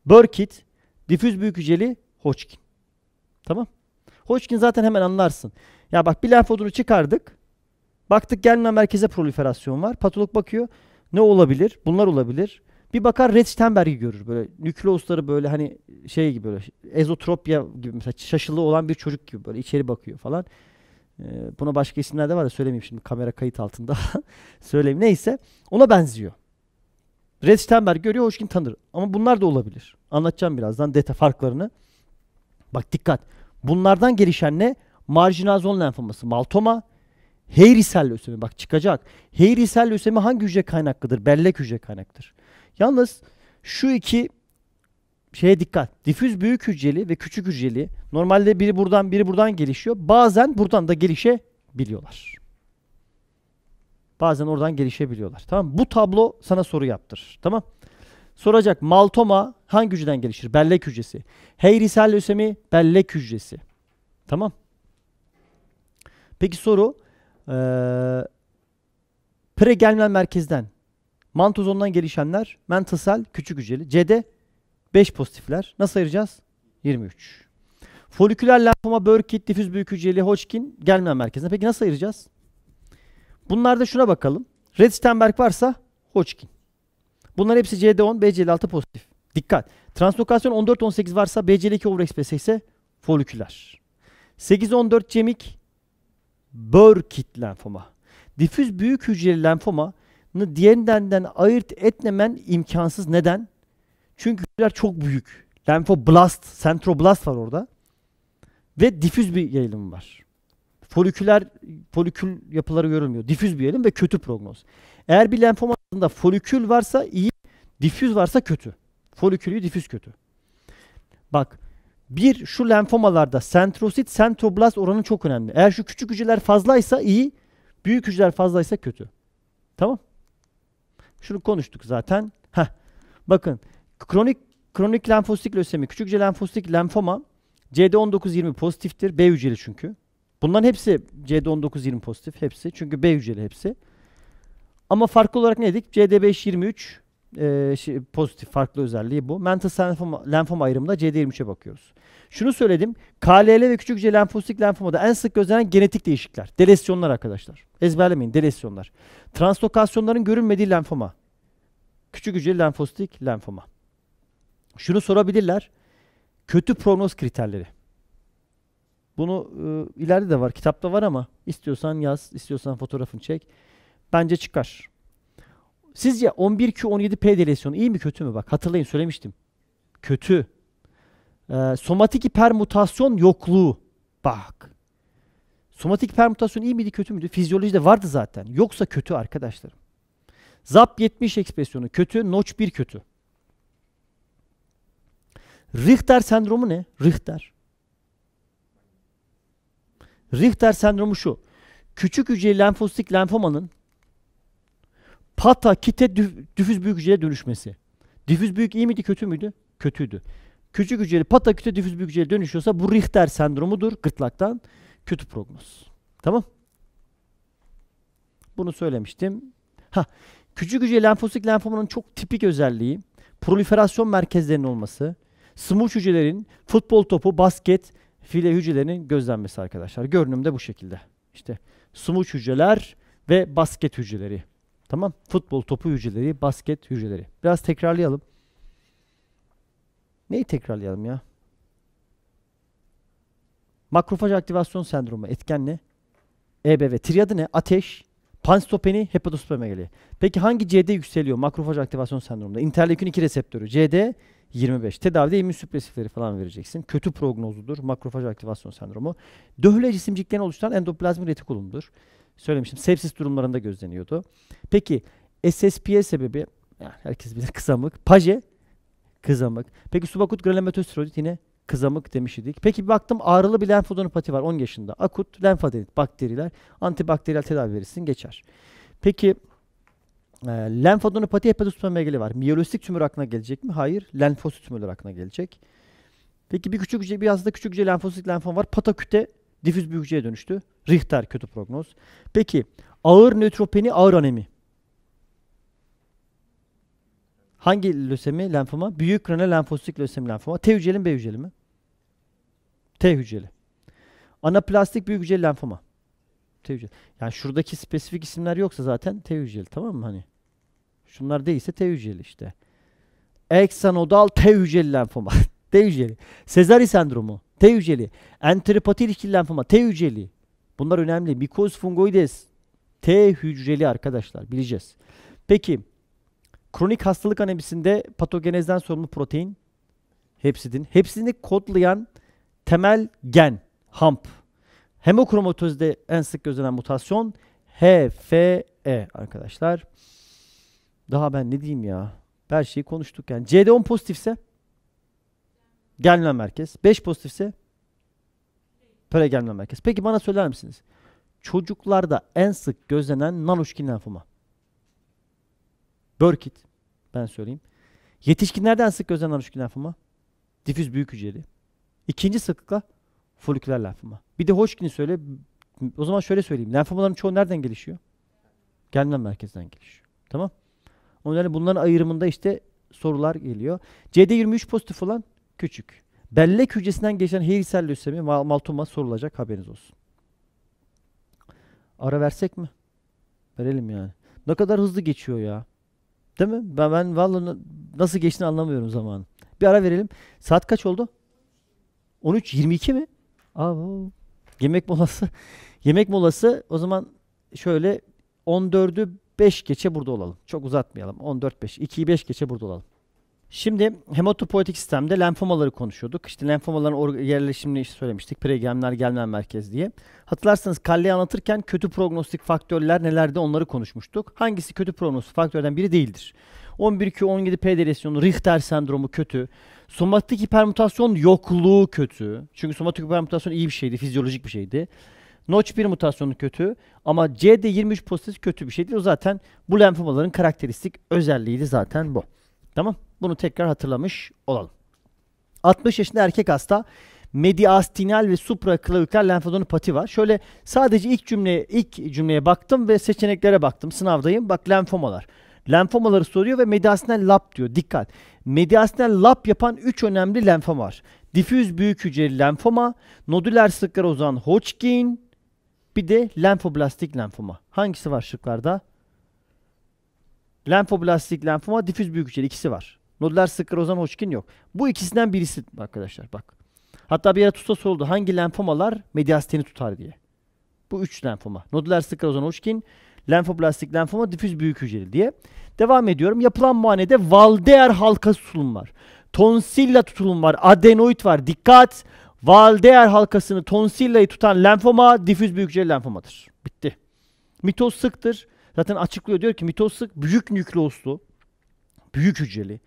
Burkitt, difüz büyük hücreli Hodgkin. Tamam. Hodgkin zaten hemen anlarsın. Ya bak bir lenfodunu çıkardık. Baktık gelme merkeze proliferasyon var. Patolog bakıyor. Ne olabilir? Bunlar olabilir. Bir bakar Red Sternberg'i görür. Böyle nükleusları böyle hani şey gibi böyle ezotropya gibi mesela şaşılı olan bir çocuk gibi böyle içeri bakıyor falan. Ee, buna başka isimler de var da söylemeyeyim şimdi kamera kayıt altında. (laughs) söyleyeyim. Neyse ona benziyor. Red Sternberg görüyor Hoşkin tanır. Ama bunlar da olabilir. Anlatacağım birazdan deta farklarını. Bak dikkat. Bunlardan gelişen ne? Marjinal zon lenfoması, maltoma, Heyri sel lösemi bak çıkacak. Heyri sel lösemi hangi hücre kaynaklıdır? Bellek hücre kaynaktır. Yalnız şu iki şeye dikkat. Difüz büyük hücreli ve küçük hücreli. Normalde biri buradan biri buradan gelişiyor. Bazen buradan da gelişebiliyorlar. Bazen oradan gelişebiliyorlar. Tamam Bu tablo sana soru yaptır. Tamam Soracak maltoma hangi hücreden gelişir? Bellek hücresi. Heyrisel lösemi bellek hücresi. Tamam. Peki soru ee, pregelminal merkezden Mantozondan gelişenler mentasel küçük hücreli. C'de 5 pozitifler. Nasıl ayıracağız? 23. Foliküler lenfoma, Burkitt, difüz büyük hücreli, Hodgkin gelmeyen merkezine. Peki nasıl ayıracağız? Bunlarda şuna bakalım. Red Stenberg varsa Hodgkin. Bunlar hepsi CD10, BCL6 pozitif. Dikkat. Translokasyon 14-18 varsa BCL2 overexpress ise foliküler. 8-14 cemik Burkitt lenfoma. Difüz büyük hücreli lenfoma diğerinden ayırt etmemen imkansız. Neden? Çünkü hücreler çok büyük. Lenfoblast, sentroblast var orada. Ve difüz bir yayılım var. Foliküler, folikül yapıları görülmüyor. Difüz bir yayılım ve kötü prognoz. Eğer bir lenfomasında folikül varsa iyi, difüz varsa kötü. Folikülü difüz kötü. Bak bir şu lenfomalarda sentrosit, sentroblast oranı çok önemli. Eğer şu küçük hücreler fazlaysa iyi, büyük hücreler fazlaysa kötü. Tamam? Şunu konuştuk zaten. Heh. Bakın kronik kronik lenfositik lösemi, küçükce lenfositik lenfoma CD19-20 pozitiftir. B hücreli çünkü. Bunların hepsi CD19-20 pozitif hepsi. Çünkü B hücreli hepsi. Ama farklı olarak ne dedik? CD5-23 e, şey, pozitif farklı özelliği bu. mantis lenfoma, lenfoma ayrımında CD23'e bakıyoruz. Şunu söyledim. KLL ve küçük C lenfositik lenfomada en sık gözlenen genetik değişiklikler. Delesyonlar arkadaşlar. Ezberlemeyin delesyonlar. Translokasyonların görünmediği lenfoma. Küçük hücreli lenfositik lenfoma. Şunu sorabilirler. Kötü prognoz kriterleri. Bunu e, ileride de var, kitapta var ama istiyorsan yaz, istiyorsan fotoğrafını çek. Bence çıkar. Sizce 11Q17P delesyonu iyi mi kötü mü? Bak hatırlayın söylemiştim. Kötü. Ee, somatik hipermutasyon yokluğu. Bak. Somatik hipermutasyon iyi miydi kötü müydü? Fizyolojide vardı zaten. Yoksa kötü arkadaşlarım. ZAP 70 ekspresyonu kötü. Notch 1 kötü. Richter sendromu ne? Richter. Richter sendromu şu. Küçük hücreli lenfositik lenfomanın Pata, kite, düf, difüz büyük hücreye dönüşmesi. Difüz büyük iyi miydi, kötü müydü? Kötüydü. Küçük hücreli pata, kite, difüz büyük hücreye dönüşüyorsa bu Richter sendromudur gırtlaktan. Kötü prognoz. Tamam. Bunu söylemiştim. Ha, küçük hücre lenfositik lenfomanın çok tipik özelliği proliferasyon merkezlerinin olması, smuç hücrelerin futbol topu, basket, file hücrelerinin gözlenmesi arkadaşlar. Görünüm de bu şekilde. İşte smuç hücreler ve basket hücreleri. Tamam. Futbol topu hücreleri, basket hücreleri. Biraz tekrarlayalım. Neyi tekrarlayalım ya? Makrofaj aktivasyon sendromu etken ne? EBV. Triadı ne? Ateş, pansitopeni, hepatosplomegali. Peki hangi CD yükseliyor makrofaj aktivasyon sendromunda? Interleukin 2 reseptörü. CD 25. Tedavide immün süpresifleri falan vereceksin. Kötü prognozudur makrofaj aktivasyon sendromu. Döhle cisimciklerini oluşturan endoplazmik retikulumdur söylemiştim. Sepsis durumlarında gözleniyordu. Peki SSP'ye sebebi yani herkes bilir (laughs) kızamık. Paje kızamık. Peki subakut granulomatosferozit yine kızamık demiş Peki bir baktım ağrılı bir lenfodonopati var 10 yaşında. Akut lenfadenit bakteriler antibakteriyel tedavi verirsin geçer. Peki e, lenfadenopati hepatosplenomegali var. Miyolojik tümör aklına gelecek mi? Hayır. Lenfosit tümörler aklına gelecek. Peki bir küçük bir biraz da küçük hücre lenfositik lenfom var. Pataküte Difüz büyükçeye dönüştü. Richter kötü prognoz. Peki ağır nötropeni, ağır anemi. Hangi lösemi, lenfoma? Büyük renal lenfositik lösemi lenfoma. T hücreli mi, B hücreli mi? T hücreli. Anaplastik büyük hücreli lenfoma. T hücreli. Yani şuradaki spesifik isimler yoksa zaten T hücreli tamam mı hani? Şunlar değilse T hücreli işte. Eksanodal T hücreli lenfoma. (laughs) T hücreli. Sezari sendromu. T hücreli. Enteropatil ilişkili lenfoma T hücreli. Bunlar önemli. Mikoz fungoides T hücreli arkadaşlar bileceğiz. Peki kronik hastalık anemisinde patogenezden sorumlu protein hepsidin. Hepsini kodlayan temel gen HAMP. Hemokromatozda en sık gözlenen mutasyon HFE arkadaşlar. Daha ben ne diyeyim ya? Her şeyi konuştuk yani. CD10 pozitifse Gelme merkez. 5 pozitifse pregelme merkez. Peki bana söyler misiniz? Çocuklarda en sık gözlenen Naluşkin lenfoma. Burkitt ben söyleyeyim. Yetişkinlerde en sık gözlenen Naluşkin lenfoma. Difüz büyük hücreli. İkinci sıklıkla foliküler lenfoma. Bir de hoşkini söyle. O zaman şöyle söyleyeyim. Lenfomaların çoğu nereden gelişiyor? Gelmem merkezden gelişiyor. Tamam? O bunların ayrımında işte sorular geliyor. CD23 pozitif olan küçük. Bellek hücresinden geçen Heyrsel lösemi mal maltoma sorulacak haberiniz olsun. Ara versek mi? Verelim yani. Ne kadar hızlı geçiyor ya. Değil mi? Ben, ben vallahi nasıl geçtiğini anlamıyorum zamanı. Bir ara verelim. Saat kaç oldu? 13.22 mi? Aa, yemek molası. (laughs) Yemek molası o zaman şöyle 14'ü 5 geçe burada olalım. Çok uzatmayalım. 14-5. 2'yi 5 geçe burada olalım. Şimdi hematopoietik sistemde lenfomaları konuşuyorduk. İşte lenfomaların yerleşimini söylemiştik. Pregemler gelmen merkez diye. Hatırlarsanız Kalle'yi anlatırken kötü prognostik faktörler nelerdi? onları konuşmuştuk. Hangisi kötü prognostik faktörden biri değildir. 11Q17P delesyonu, Richter sendromu kötü. Somatik hipermutasyon yokluğu kötü. Çünkü somatik hipermutasyon iyi bir şeydi, fizyolojik bir şeydi. Notch 1 mutasyonu kötü ama CD23 pozitif kötü bir şeydi. O zaten bu lenfomaların karakteristik özelliğiydi zaten bu. Tamam. Bunu tekrar hatırlamış olalım. 60 yaşında erkek hasta mediastinal ve supraklaviker lenfodonopati var. Şöyle sadece ilk cümleye ilk cümleye baktım ve seçeneklere baktım. Sınavdayım. Bak lenfomalar. Lenfomaları soruyor ve mediastinal lap diyor. Dikkat. Mediastinal lap yapan 3 önemli lenfoma var. Difüz büyük hücreli lenfoma, nodüler sıklara uzan, Hodgkin, bir de lenfoblastik lenfoma. Hangisi var şıklarda? Lenfoblastik lenfoma, difüz büyük hücreli ikisi var. Nodüler sklerozan hoşkin yok. Bu ikisinden birisi arkadaşlar bak. Hatta bir yere tutsa soruldu hangi lenfomalar mediasteni tutar diye. Bu üç lenfoma. Nodüler sklerozan hoşkin, lenfoblastik lenfoma, difüz büyük hücreli diye. Devam ediyorum. Yapılan muayenede valdeer halkası tutulum var. Tonsilla tutulum var. Adenoid var. Dikkat! Valdeer halkasını tonsillayı tutan lenfoma difüz büyük hücreli lenfomadır. Bitti. Mitoz sıktır. Zaten açıklıyor diyor ki mitoz sık büyük nükleoslu, büyük hücreli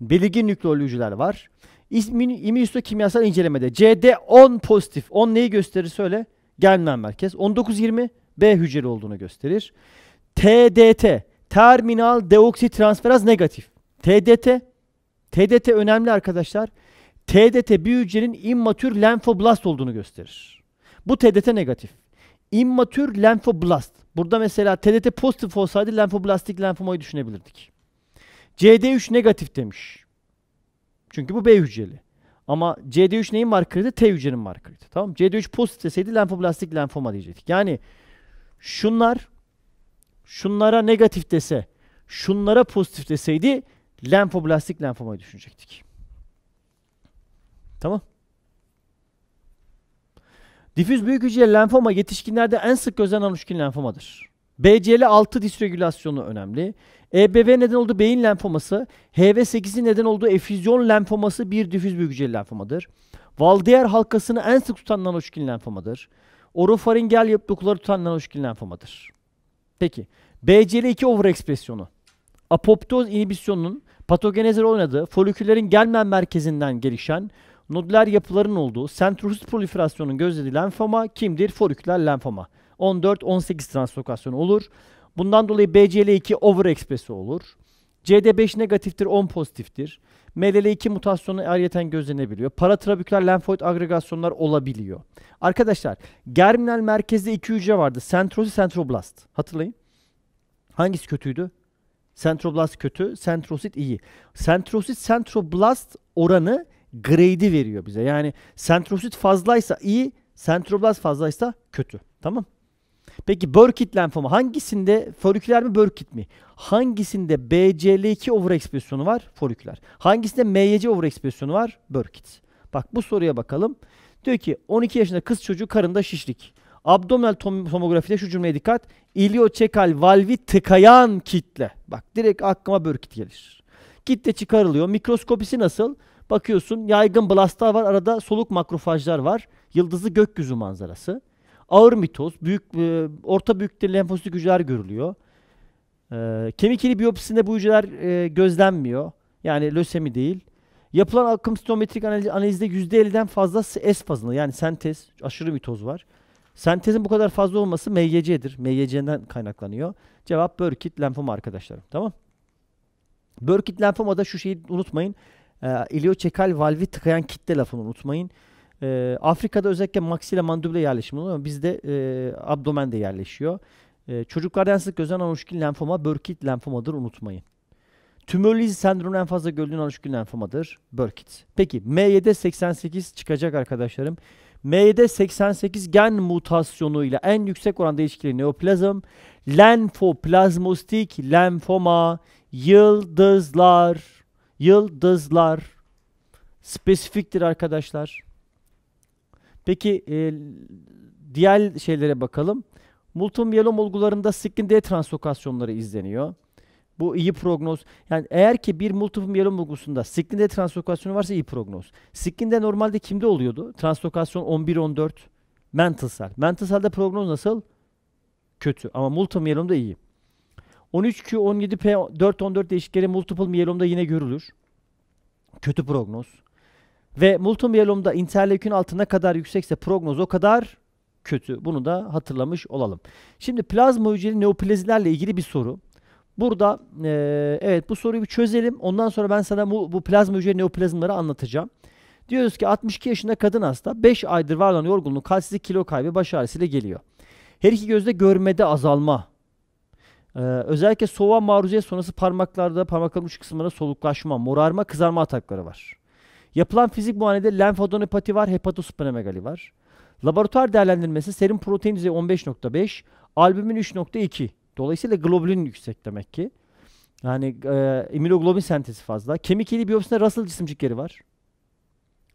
Belirgin nükleolojiler var. kimyasal incelemede CD10 pozitif. 10 neyi gösterir söyle? Gelmem merkez. 19-20 B hücre olduğunu gösterir. TDT terminal deoksitransferaz negatif. TDT TDT önemli arkadaşlar. TDT bir hücrenin immatür lenfoblast olduğunu gösterir. Bu TDT negatif. İmmatür lenfoblast. Burada mesela TDT pozitif olsaydı lenfoblastik lenfomayı düşünebilirdik. CD3 negatif demiş. Çünkü bu B hücreli. Ama CD3 neyin markerıydı? T hücrenin markerıydı. Tamam CD3 pozitif deseydi lenfoblastik lenfoma diyecektik. Yani şunlar şunlara negatif dese, şunlara pozitif deseydi lenfoblastik lenfomayı düşünecektik. Tamam. Difüz büyük hücre lenfoma yetişkinlerde en sık gözlenen oluşkin lenfomadır. BCL6 disregülasyonu önemli. EBV neden olduğu beyin lenfoması, HV8'in neden olduğu efüzyon lenfoması bir difüz bölgüceli lenfomadır. Valdiyer halkasını en sık tutan nanoşkin lenfomadır. Orofaringel yapı dokuları tutan nanoşkin lenfomadır. Peki, BCL2 overekspresyonu. Apoptoz inhibisyonunun patogenezler oynadığı, foliküllerin gelmen merkezinden gelişen, nodüler yapıların olduğu, sentrosit proliferasyonun gözlediği lenfoma kimdir? Foliküler lenfoma. 14-18 translokasyon olur. Bundan dolayı BCL2 over olur. CD5 negatiftir, 10 pozitiftir. MLL2 mutasyonu ayrıyeten gözlenebiliyor. Paratrabükler lenfoid agregasyonlar olabiliyor. Arkadaşlar germinal merkezde iki hücre vardı. Sentrosi, sentroblast. Hatırlayın. Hangisi kötüydü? Sentroblast kötü, sentrosit iyi. Sentrosit, sentroblast oranı grade'i veriyor bize. Yani sentrosit fazlaysa iyi, sentroblast fazlaysa kötü. Tamam Peki Burkitt lenfomu hangisinde foliküler mi Burkitt mi? Hangisinde BCL2 overekspresyonu var? Foliküler. Hangisinde MYC overekspresyonu var? Burkitt. Bak bu soruya bakalım. Diyor ki 12 yaşında kız çocuğu karında şişlik. Abdominal tomografide şu cümleye dikkat. İlioçekal valvi tıkayan kitle. Bak direkt aklıma Burkitt gelir. Kitle çıkarılıyor. Mikroskopisi nasıl? Bakıyorsun yaygın blastlar var. Arada soluk makrofajlar var. Yıldızlı gökyüzü manzarası. Ağır mitoz, büyük e, orta büyüklükte lenfositik hücreler görülüyor. E, kemik ili biyopsisinde bu hücreler e, gözlenmiyor. Yani lösemi değil. Yapılan akım sitometrik analiz, analizde %50'den fazla S fazında yani sentez, aşırı mitoz var. Sentezin bu kadar fazla olması MYC'dir. MYC'den kaynaklanıyor. Cevap Burkitt lenfom arkadaşlarım. Tamam. Burkitt lenfomada şu şeyi unutmayın. E, ilioçekal valvi tıkayan kitle lafını unutmayın. E, Afrika'da özellikle maxilla mandibula yerleşimi oluyor ama bizde e, abdomen de yerleşiyor. E, çocuklarda en sık gözlenen Hodgkin lenfoma Burkitt lenfomadır unutmayın. Tümörlü iz sendromu en fazla görülen Hodgkin lenfomadır Burkitt. Peki m 88 çıkacak arkadaşlarım. m 88 gen mutasyonuyla en yüksek oranda ilişkili neoplazm, lenfoplazmostik lenfoma, yıldızlar, yıldızlar spesifiktir arkadaşlar. Peki e, diğer şeylere bakalım. Multum miyelom olgularında Skin D translokasyonları izleniyor. Bu iyi prognoz. Yani eğer ki bir multiple miyelom olgusunda Skin translokasyonu varsa iyi prognoz. Skin normalde kimde oluyordu? Translokasyon 11-14 mental cell. Mental cell'de prognoz nasıl? Kötü ama multiple miyelomda iyi. 13Q, 17P, 4-14 değişikleri multiple miyelomda yine görülür. Kötü prognoz. Ve multum miyelomda interleukin altı ne kadar yüksekse prognoz o kadar kötü. Bunu da hatırlamış olalım. Şimdi plazma hücreli neoplazilerle ilgili bir soru. Burada e, evet bu soruyu bir çözelim. Ondan sonra ben sana bu, bu plazma hücreli neoplazmaları anlatacağım. Diyoruz ki 62 yaşında kadın hasta 5 aydır var olan yorgunluk, halsizlik, kilo kaybı, baş ağrısıyla geliyor. Her iki gözde görmede azalma. Ee, özellikle soğuğa maruziyet sonrası parmaklarda, parmakların uç kısımlarında soluklaşma, morarma, kızarma atakları var. Yapılan fizik muayenede lenfadonopati var, hepatosplenomegali var. Laboratuvar değerlendirmesi serum protein düzeyi 15.5, albümin 3.2. Dolayısıyla globulin yüksek demek ki. Yani e, immunoglobin sentezi fazla. Kemik iliği biyopsisinde Russell cisimcikleri var.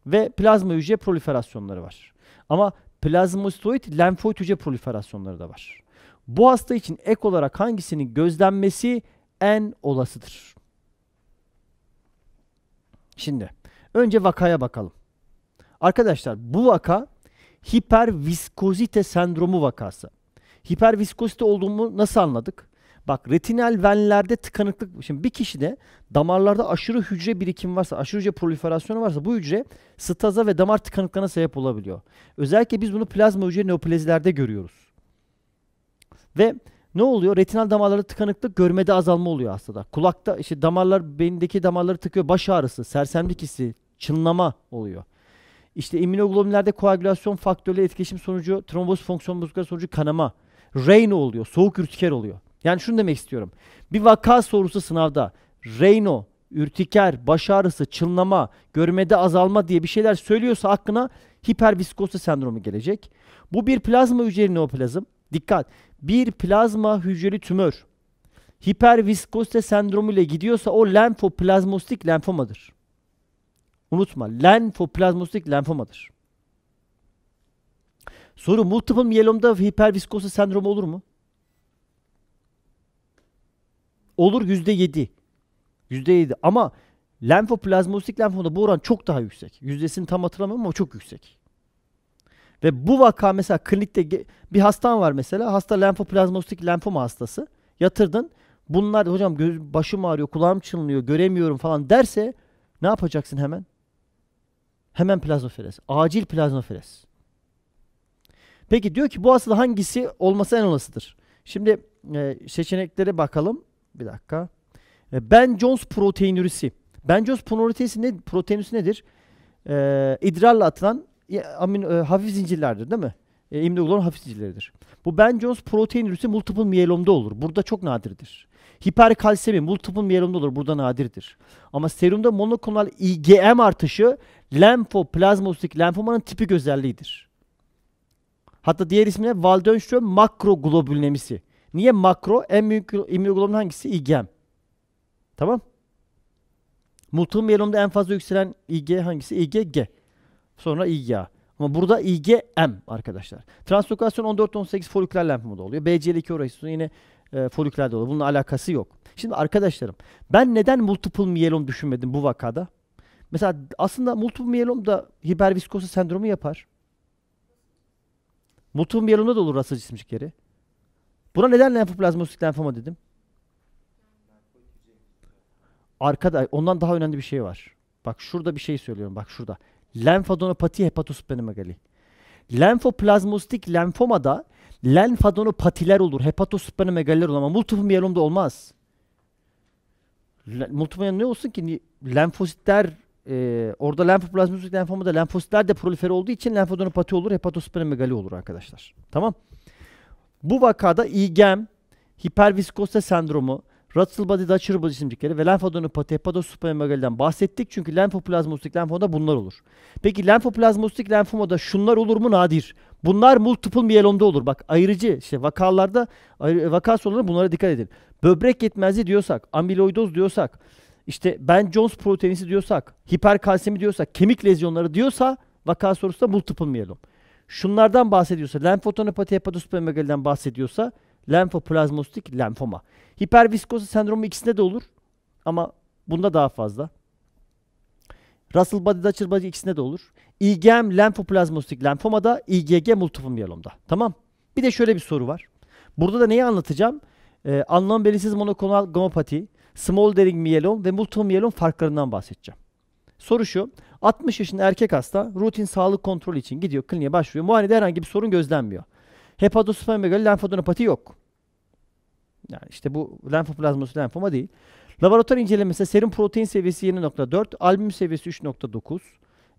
Ve plazma hücre proliferasyonları var. Ama plazmostoid lenfoid hücre proliferasyonları da var. Bu hasta için ek olarak hangisinin gözlenmesi en olasıdır? Şimdi Önce vakaya bakalım. Arkadaşlar bu vaka hiperviskozite sendromu vakası. Hiperviskozite olduğumu nasıl anladık? Bak retinal venlerde tıkanıklık. Şimdi bir kişide damarlarda aşırı hücre birikim varsa, aşırı hücre proliferasyonu varsa bu hücre staza ve damar tıkanıklığına sebep olabiliyor. Özellikle biz bunu plazma hücre neoplazilerde görüyoruz. Ve ne oluyor? Retinal damarlarda tıkanıklık görmede azalma oluyor hastada. Kulakta işte damarlar, beyindeki damarları tıkıyor. Baş ağrısı, sersemlik hissi, çınlama oluyor. İşte immunoglobinlerde koagülasyon faktörleri etkileşim sonucu tromboz fonksiyon bozukluğu sonucu kanama, reyno oluyor, soğuk ürtiker oluyor. Yani şunu demek istiyorum. Bir vaka sorusu sınavda reyno, ürtiker, baş ağrısı, çınlama, görmede azalma diye bir şeyler söylüyorsa aklına hiperviskosa sendromu gelecek. Bu bir plazma hücreli neoplazm. Dikkat. Bir plazma hücreli tümör hiperviskosite sendromu ile gidiyorsa o lenfoplazmostik lenfomadır. Unutma lenfoplazmostik lenfomadır. Soru multiple mielomda hiperviskosa sendromu olur mu? Olur yüzde yedi. Yüzde yedi ama lenfoplazmostik lenfomada bu oran çok daha yüksek. Yüzdesini tam hatırlamıyorum ama çok yüksek. Ve bu vaka mesela klinikte bir hastan var mesela. Hasta lenfoplazmostik lenfoma hastası. Yatırdın. Bunlar hocam göz, başım ağrıyor, kulağım çınlıyor, göremiyorum falan derse ne yapacaksın hemen? Hemen plazmaferez. Acil plazmaferez. Peki diyor ki bu aslında hangisi olması en olasıdır? Şimdi e, seçeneklere bakalım. Bir dakika. E, ben Jones proteinürisi. Ben Jones proteinürisi, ne, proteinürisi nedir? E, idrarla atılan e, amin, e, hafif zincirlerdir değil mi? E, immunoglobulin hafif zincirleridir. Bu Ben Jones proteinürisi multiple mielomda olur. Burada çok nadirdir. Hiperkalsemi multiple mielomda olur. Burada nadirdir. Ama serumda monoklonal IgM artışı lenfoplazmositik lenfomanın tipik özelliğidir. Hatta diğer ismine Waldenström makroglobulinemisi. Niye makro? En büyük immunoglobulin hangisi? IgM. Tamam. Multum mielomda en fazla yükselen Ig hangisi? IgG. Sonra IgA. Ama burada IgM arkadaşlar. Translokasyon 14-18 foliküler lenfoma da oluyor. BCL2 orası yine e, foliküler dolu. Bununla alakası yok. Şimdi arkadaşlarım ben neden multiple miyelom düşünmedim bu vakada? Mesela aslında multiple miyelom da hiperviskosa sendromu yapar. Multiple miyelomda da olur rastsız cisim şekeri. Buna neden lenfoplazmostik lenfoma dedim? Arkadaş, ondan daha önemli bir şey var. Bak şurada bir şey söylüyorum. Bak şurada. Lenfadonopati hepatosplenomegali. Lenfoplazmostik lenfomada lenfadonopatiler olur. Hepatosplenomegaller olur ama multiple miyelomda olmaz. Multiple miyelom ne olsun ki? Lenfositler e, orada lenfoplazmozit lenfomada lenfositler de prolifer olduğu için lenfadonopati olur, hepatosplenomegali olur arkadaşlar. Tamam. Bu vakada IgM, hiperviskozite sendromu, Rutsal body, Dutcher body simcikleri ve lenfodonu patepato süpemegaliden bahsettik. Çünkü lenfoplazmostik lenfomda bunlar olur. Peki lenfoplazmostik lenfomada şunlar olur mu nadir? Bunlar multiple mielomda olur. Bak ayrıcı işte vakalarda vaka sorularında bunlara dikkat edin. Böbrek yetmezliği diyorsak, amiloidoz diyorsak, işte Ben Jones proteinisi diyorsak, hiperkalsemi diyorsak, kemik lezyonları diyorsa vaka sorusu da multiple mielom. Şunlardan bahsediyorsa, lenfotonopati hepatospermegaliden bahsediyorsa lenfoplazmostik lenfoma. Hiperviskoz sendromu ikisinde de olur ama bunda daha fazla. Russell body Dutcher body ikisinde de olur. IgM lenfoplazmostik lenfomada, IgG multifum myelomda. Tamam. Bir de şöyle bir soru var. Burada da neyi anlatacağım? Ee, anlam belirsiz monoklonal gomopati, smoldering miyelom ve multifum miyelom farklarından bahsedeceğim. Soru şu. 60 yaşında erkek hasta rutin sağlık kontrolü için gidiyor kliniğe başvuruyor. Muayenede herhangi bir sorun gözlenmiyor. Hepatospermegali lenfadonopati yok. Yani işte bu lenfoplazması lenfoma değil. Laboratuvar incelemesi serum protein seviyesi 7.4, albüm seviyesi 3.9.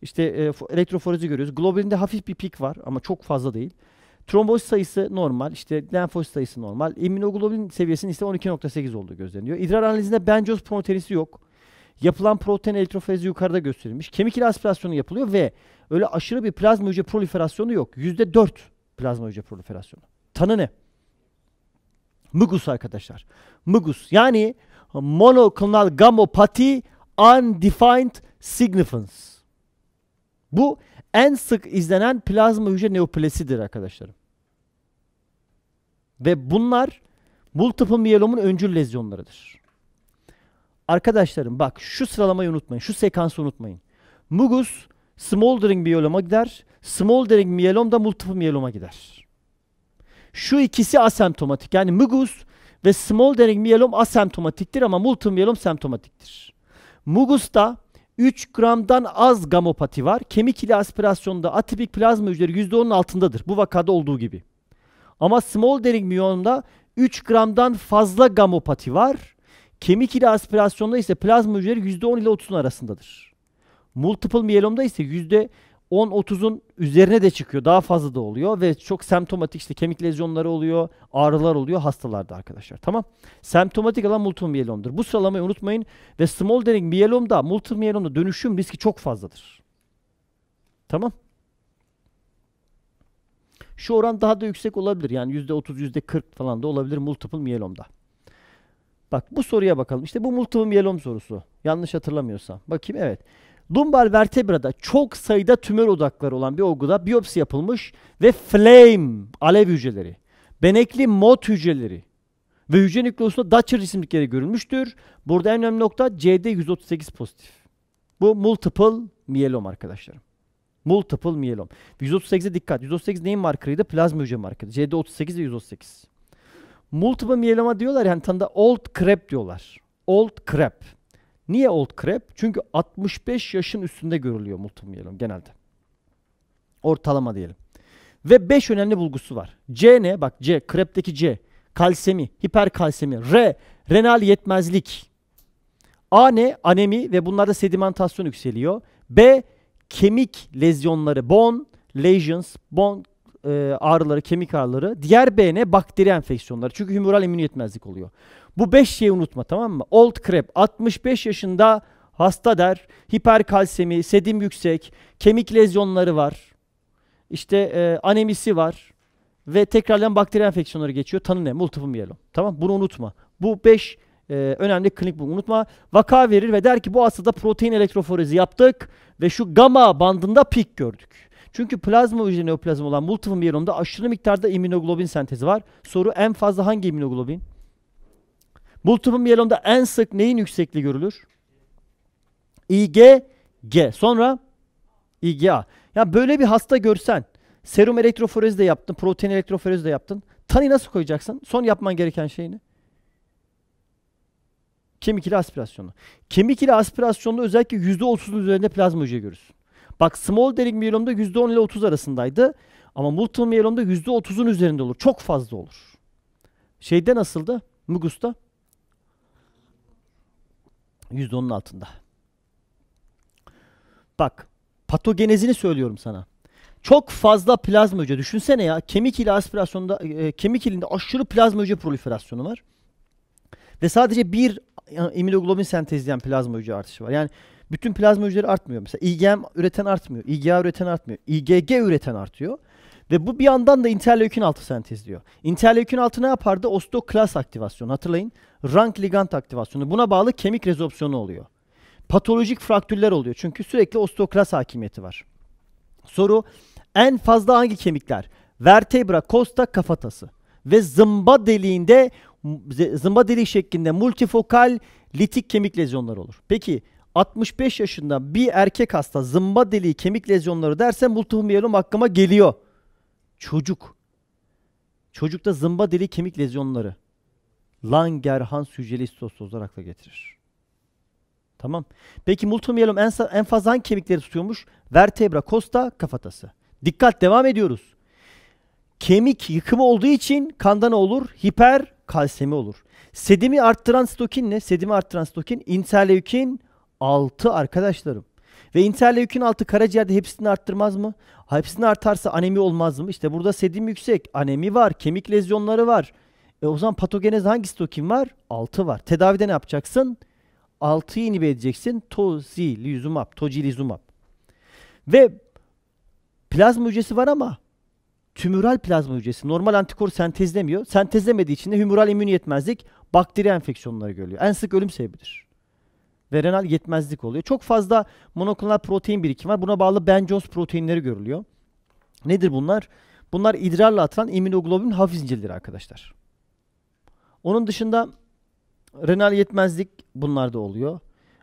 İşte e, elektroforezi görüyoruz. Globulinde hafif bir pik var ama çok fazla değil. Tromboz sayısı normal, işte lenfosit sayısı normal. İmmünoglobulin seviyesinin ise 12.8 olduğu gözleniyor. İdrar analizinde benzoz proteinisi yok. Yapılan protein elektrofezi yukarıda gösterilmiş. Kemik ile aspirasyonu yapılıyor ve öyle aşırı bir plazma hücre proliferasyonu yok. %4 plazma hücre proliferasyonu. Tanı ne? Mugus arkadaşlar. Mugus yani monoklonal gammopati, undefined significance. Bu en sık izlenen plazma hücre neoplasidir arkadaşlarım. Ve bunlar multiple miyelomun öncül lezyonlarıdır. Arkadaşlarım bak şu sıralamayı unutmayın. Şu sekansı unutmayın. Mugus smoldering miyeloma gider. Smoldering miyelom da multiple miyeloma gider. Şu ikisi asemptomatik. Yani mugus ve small dening miyelom asemptomatiktir ama multiple miyelom semptomatiktir. Mugus'ta 3 gramdan az gamopati var. Kemik ile aspirasyonda atipik plazma hücreleri %10'un altındadır. Bu vakada olduğu gibi. Ama small dening miyelomda 3 gramdan fazla gamopati var. Kemik ile aspirasyonda ise plazma hücreleri %10 ile 30'un arasındadır. Multiple miyelomda ise 10-30'un üzerine de çıkıyor. Daha fazla da oluyor ve çok semptomatik işte kemik lezyonları oluyor, ağrılar oluyor hastalarda arkadaşlar. Tamam. Semptomatik olan multiple mielomdur. Bu sıralamayı unutmayın ve small smoldering mielomda, multiple mielomda dönüşüm riski çok fazladır. Tamam. Şu oran daha da yüksek olabilir. Yani %30, %40 falan da olabilir multiple mielomda. Bak bu soruya bakalım. İşte bu multiple mielom sorusu. Yanlış hatırlamıyorsam. Bakayım evet. Lumbar vertebrada çok sayıda tümör odakları olan bir olguda biyopsi yapılmış ve flame alev hücreleri, benekli mot hücreleri ve hücre nükleosunda Dutcher cisimlikleri görülmüştür. Burada en önemli nokta CD 138 pozitif. Bu multiple miyelom arkadaşlarım. Multiple miyelom. 138'e dikkat. 138 neyin markerıydı? Plazma hücre markeri. CD 38 ve 138. Multiple miyeloma diyorlar yani tanıda old crap diyorlar. Old crap. Niye old crab? Çünkü 65 yaşın üstünde görülüyor multimiyelom genelde. Ortalama diyelim. Ve 5 önemli bulgusu var. C ne? Bak C, krepteki C. Kalsemi, hiperkalsemi. R, renal yetmezlik. A ne? Anemi ve bunlarda sedimentasyon yükseliyor. B, kemik lezyonları, bone lesions, bone e, ağrıları, kemik ağrıları. Diğer B ne? Bakteri enfeksiyonları. Çünkü humoral immün yetmezlik oluyor. Bu beş şeyi unutma tamam mı? Old Crab 65 yaşında hasta der. Hiperkalsemi, sedim yüksek, kemik lezyonları var. İşte e, anemisi var. Ve tekrardan bakteri enfeksiyonları geçiyor. Tanı ne? Multifum miyelom. Tamam Bunu unutma. Bu beş e, önemli klinik bulgu. Unutma. Vaka verir ve der ki bu hastada protein elektroforezi yaptık ve şu gamma bandında pik gördük. Çünkü plazma hücre neoplazma olan multifum miyelomda aşırı miktarda immunoglobin sentezi var. Soru en fazla hangi immunoglobin? Multiple mielomda en sık neyin yüksekliği görülür? IgG. Sonra IgA. Ya böyle bir hasta görsen, serum elektroforezi de yaptın, protein elektroforezi de yaptın. Tanıyı nasıl koyacaksın? Son yapman gereken şeyini. Kemik ile aspirasyonu. Kemik ile aspirasyonda özellikle %30'un üzerinde plazma hücre görürsün. Bak small delik miyelomda %10 ile 30 arasındaydı. Ama multiple miyelomda %30'un üzerinde olur. Çok fazla olur. Şeyde nasıldı? Mugus'ta %10'un altında. Bak patogenezini söylüyorum sana. Çok fazla plazma hücre. Düşünsene ya kemik ili aspirasyonda e, kemik ilinde aşırı plazma hücre proliferasyonu var. Ve sadece bir e, immunoglobulin sentezleyen plazma hücre artışı var. Yani bütün plazma hücreleri artmıyor. Mesela IgM üreten artmıyor. IgA üreten artmıyor. IgG üreten artıyor. Ve bu bir yandan da interleukin 6 sentezliyor. Interleukin 6 ne yapardı? Ostoklas aktivasyonu hatırlayın. Rank ligand aktivasyonu. Buna bağlı kemik rezorpsiyonu oluyor. Patolojik fraktürler oluyor. Çünkü sürekli ostoklas hakimiyeti var. Soru en fazla hangi kemikler? Vertebra, kosta, kafatası ve zımba deliğinde zımba deliği şeklinde multifokal litik kemik lezyonları olur. Peki 65 yaşında bir erkek hasta zımba deliği kemik lezyonları derse multifokal miyelom aklıma geliyor. Çocuk. Çocukta zımba deli kemik lezyonları. Langerhans hücreli sistoz olarak getirir. Tamam. Peki multimiyelom en, en fazla hangi kemikleri tutuyormuş? Vertebra, kosta, kafatası. Dikkat devam ediyoruz. Kemik yıkımı olduğu için kanda ne olur? Hiperkalsemi olur. Sedimi arttıran stokin ne? Sedimi arttıran stokin interleukin 6 arkadaşlarım. Ve interleukin altı karaciğerde hepsini arttırmaz mı? Hepsini artarsa anemi olmaz mı? İşte burada sedim yüksek, anemi var, kemik lezyonları var. E o zaman patogenez hangi stokin var? 6 var. Tedavide ne yapacaksın? 6'yı inhibe edeceksin. Tozilizumab, tocilizumab. Ve plazma hücresi var ama tümöral plazma hücresi normal antikor sentezlemiyor. Sentezlemediği için de humoral immün yetmezlik bakteri enfeksiyonları görüyor. En sık ölüm sebebidir ve renal yetmezlik oluyor. Çok fazla monoklonal protein birikimi var. Buna bağlı Ben Jones proteinleri görülüyor. Nedir bunlar? Bunlar idrarla atılan immunoglobulin hafif zincirleri arkadaşlar. Onun dışında renal yetmezlik bunlarda oluyor.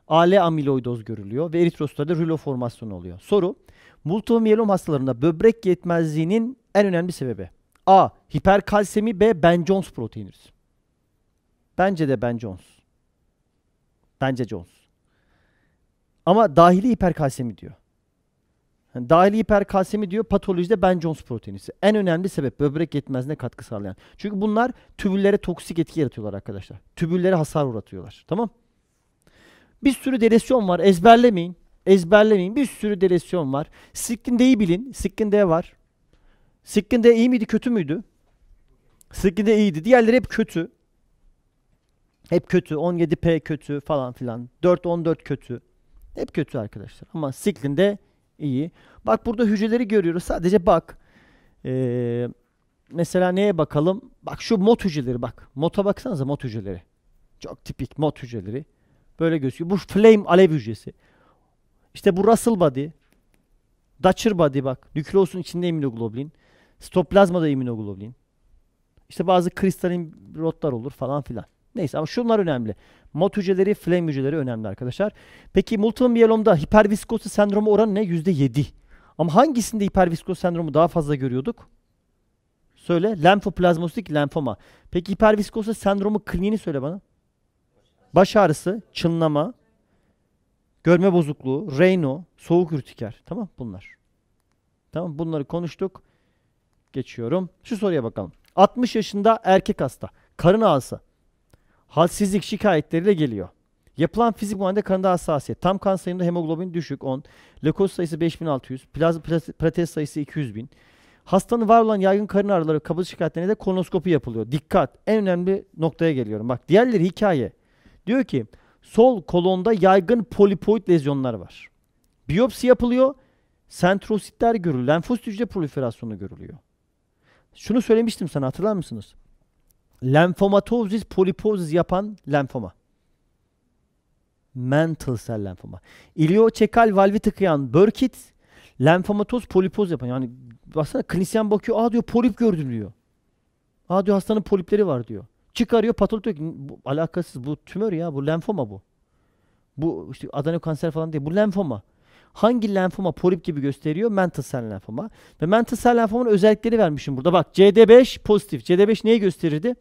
AL amiloidoz görülüyor ve eritrositlerde rulo formasyonu oluyor. Soru: Multiple miyelom hastalarında böbrek yetmezliğinin en önemli sebebi A. Hiperkalsemi B. Ben Jones proteiniriz. Bence de Ben Jones. Bence Jones. Ama dahili hiperkalsemi diyor. Yani dahili hiperkalsemi diyor patolojide Ben Jones proteinisi. En önemli sebep böbrek yetmezliğine katkı sağlayan. Çünkü bunlar tübüllere toksik etki yaratıyorlar arkadaşlar. Tübüllere hasar uğratıyorlar. Tamam? Bir sürü delesyon var. Ezberlemeyin. Ezberlemeyin. Bir sürü delesyon var. Sikkin D'yi bilin. Sikkin var. Sikkin iyi miydi kötü müydü? Sikkin iyiydi. Diğerleri hep kötü. Hep kötü. 17P kötü falan filan. 4-14 kötü. Hep kötü arkadaşlar. Ama de iyi. Bak burada hücreleri görüyoruz. Sadece bak. Ee, mesela neye bakalım? Bak şu mot hücreleri bak. Mota baksanıza mot hücreleri. Çok tipik mot hücreleri. Böyle gözüküyor. Bu flame alev hücresi. İşte bu Russell body. Dutcher body bak. Nükleosun içinde immunoglobulin. Stoplazma da immunoglobulin. İşte bazı kristalin rotlar olur falan filan. Neyse ama şunlar önemli. Mot hücreleri, flame hücreleri önemli arkadaşlar. Peki multiple miyelomda hiperviskosi sendromu oranı ne? %7. Ama hangisinde hiperviskosi sendromu daha fazla görüyorduk? Söyle. Lenfoplazmostik lenfoma. Peki hiperviskosi sendromu kliniğini söyle bana. Baş ağrısı, çınlama, görme bozukluğu, reyno, soğuk ürtiker. Tamam bunlar. Tamam bunları konuştuk. Geçiyorum. Şu soruya bakalım. 60 yaşında erkek hasta. Karın ağrısı halsizlik şikayetleriyle geliyor. Yapılan fizik muayenede kanında hassasiyet. Tam kan sayımında hemoglobin düşük 10. Lökoz sayısı 5600. Plazma protez sayısı 200 bin. Hastanın var olan yaygın karın ağrıları kabız şikayetlerine de kolonoskopi yapılıyor. Dikkat! En önemli noktaya geliyorum. Bak diğerleri hikaye. Diyor ki sol kolonda yaygın polipoid lezyonlar var. Biyopsi yapılıyor. Sentrositler görülüyor. Lenfosit hücre proliferasyonu görülüyor. Şunu söylemiştim sana hatırlar mısınız? lenfomatozis polipozis yapan lenfoma. Mantle cell lenfoma. İlioçekal valvi tıkayan Burkitt lenfomatoz polipoz yapan. Yani baksana klinisyen bakıyor aa diyor polip gördüm diyor. Aa diyor hastanın polipleri var diyor. Çıkarıyor patolog diyor ki bu, alakasız bu tümör ya bu lenfoma bu. Bu işte adenokanser falan değil bu lenfoma. Hangi lenfoma polip gibi gösteriyor? Mantle cell lenfoma. Ve mantle cell lenfomanın özellikleri vermişim burada. Bak CD5 pozitif. CD5 neyi gösterirdi?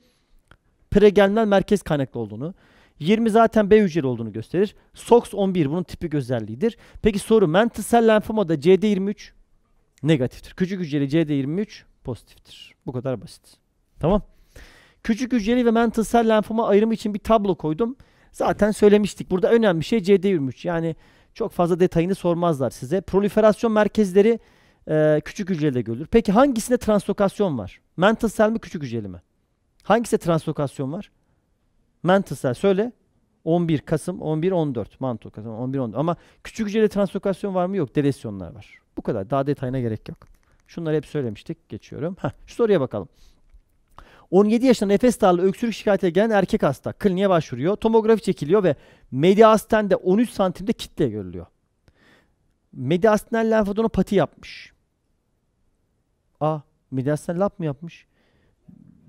Pregelminal merkez kaynaklı olduğunu. 20 zaten B hücreli olduğunu gösterir. SOX11 bunun tipik özelliğidir. Peki soru mantle cell lenfomada CD23 negatiftir. Küçük hücreli CD23 pozitiftir. Bu kadar basit. Tamam. Küçük hücreli ve mantle cell lenfoma ayrımı için bir tablo koydum. Zaten söylemiştik. Burada önemli şey CD23. Yani çok fazla detayını sormazlar size. Proliferasyon merkezleri e, küçük hücrede görülür. Peki hangisinde translokasyon var? Mantle cell mi küçük hücreli mi? Hangisinde translokasyon var? Mantle cell söyle. 11 Kasım 11 14 mantle Kasım 11 14 ama küçük hücrede translokasyon var mı? Yok. Delesyonlar var. Bu kadar. Daha detayına gerek yok. Şunları hep söylemiştik. Geçiyorum. Heh, şu soruya bakalım. 17 yaşında nefes darlığı öksürük şikayetiyle gelen erkek hasta kliniğe başvuruyor. Tomografi çekiliyor ve mediastende 13 santimde kitle görülüyor. Mediastinal lenfadonopati yapmış. A, mediastinal lap mı yapmış?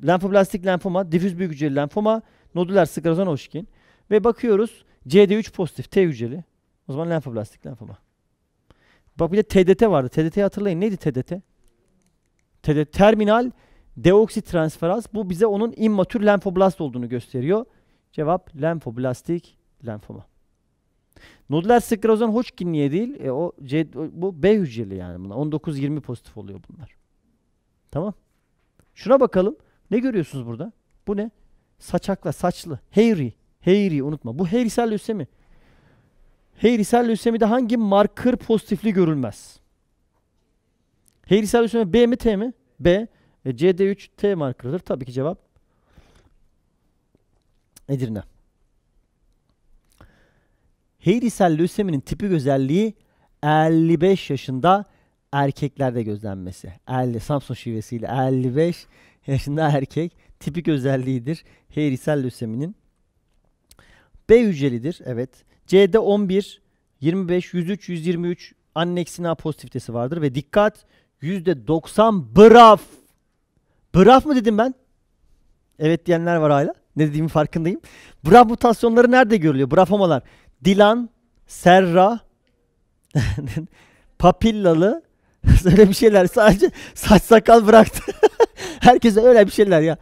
Lenfoblastik lenfoma, difüz büyük hücreli lenfoma, nodüler sklerozan hoşkin. Ve bakıyoruz CD3 pozitif T hücreli. O zaman lenfoblastik lenfoma. Bak bir de TDT vardı. TDT'yi hatırlayın. Neydi TDT? TDT terminal deoksitransferaz bu bize onun immatür lenfoblast olduğunu gösteriyor. Cevap lenfoblastik lenfoma. Nodüler sklerozan Hodgkin niye değil? E, o C, bu B hücreli yani bunlar. 19-20 pozitif oluyor bunlar. Tamam. Şuna bakalım. Ne görüyorsunuz burada? Bu ne? Saçakla, saçlı. Hairy. Hairy unutma. Bu hairisel lösemi. Hairisel lösemide hangi marker pozitifli görülmez? Hairisel lösemi B mi T mi? B. E, CD3 T markalıdır. Tabii ki cevap Edirne. Heyrisel löseminin tipik özelliği 55 yaşında erkeklerde gözlenmesi. 50 Samsun şivesiyle 55 yaşında erkek tipik özelliğidir heyrisel löseminin. B hücrelidir. Evet. cd 11, 25, 103, 123 anneksina pozitivitesi vardır ve dikkat %90 bravo Braf mı dedim ben? Evet diyenler var hala. Ne dediğimi farkındayım. Braf mutasyonları nerede görülüyor? Brafomalar. Dilan, Serra, (laughs) Papillalı, (laughs) öyle bir şeyler. Sadece saç sakal bıraktı. (laughs) Herkese öyle bir şeyler ya.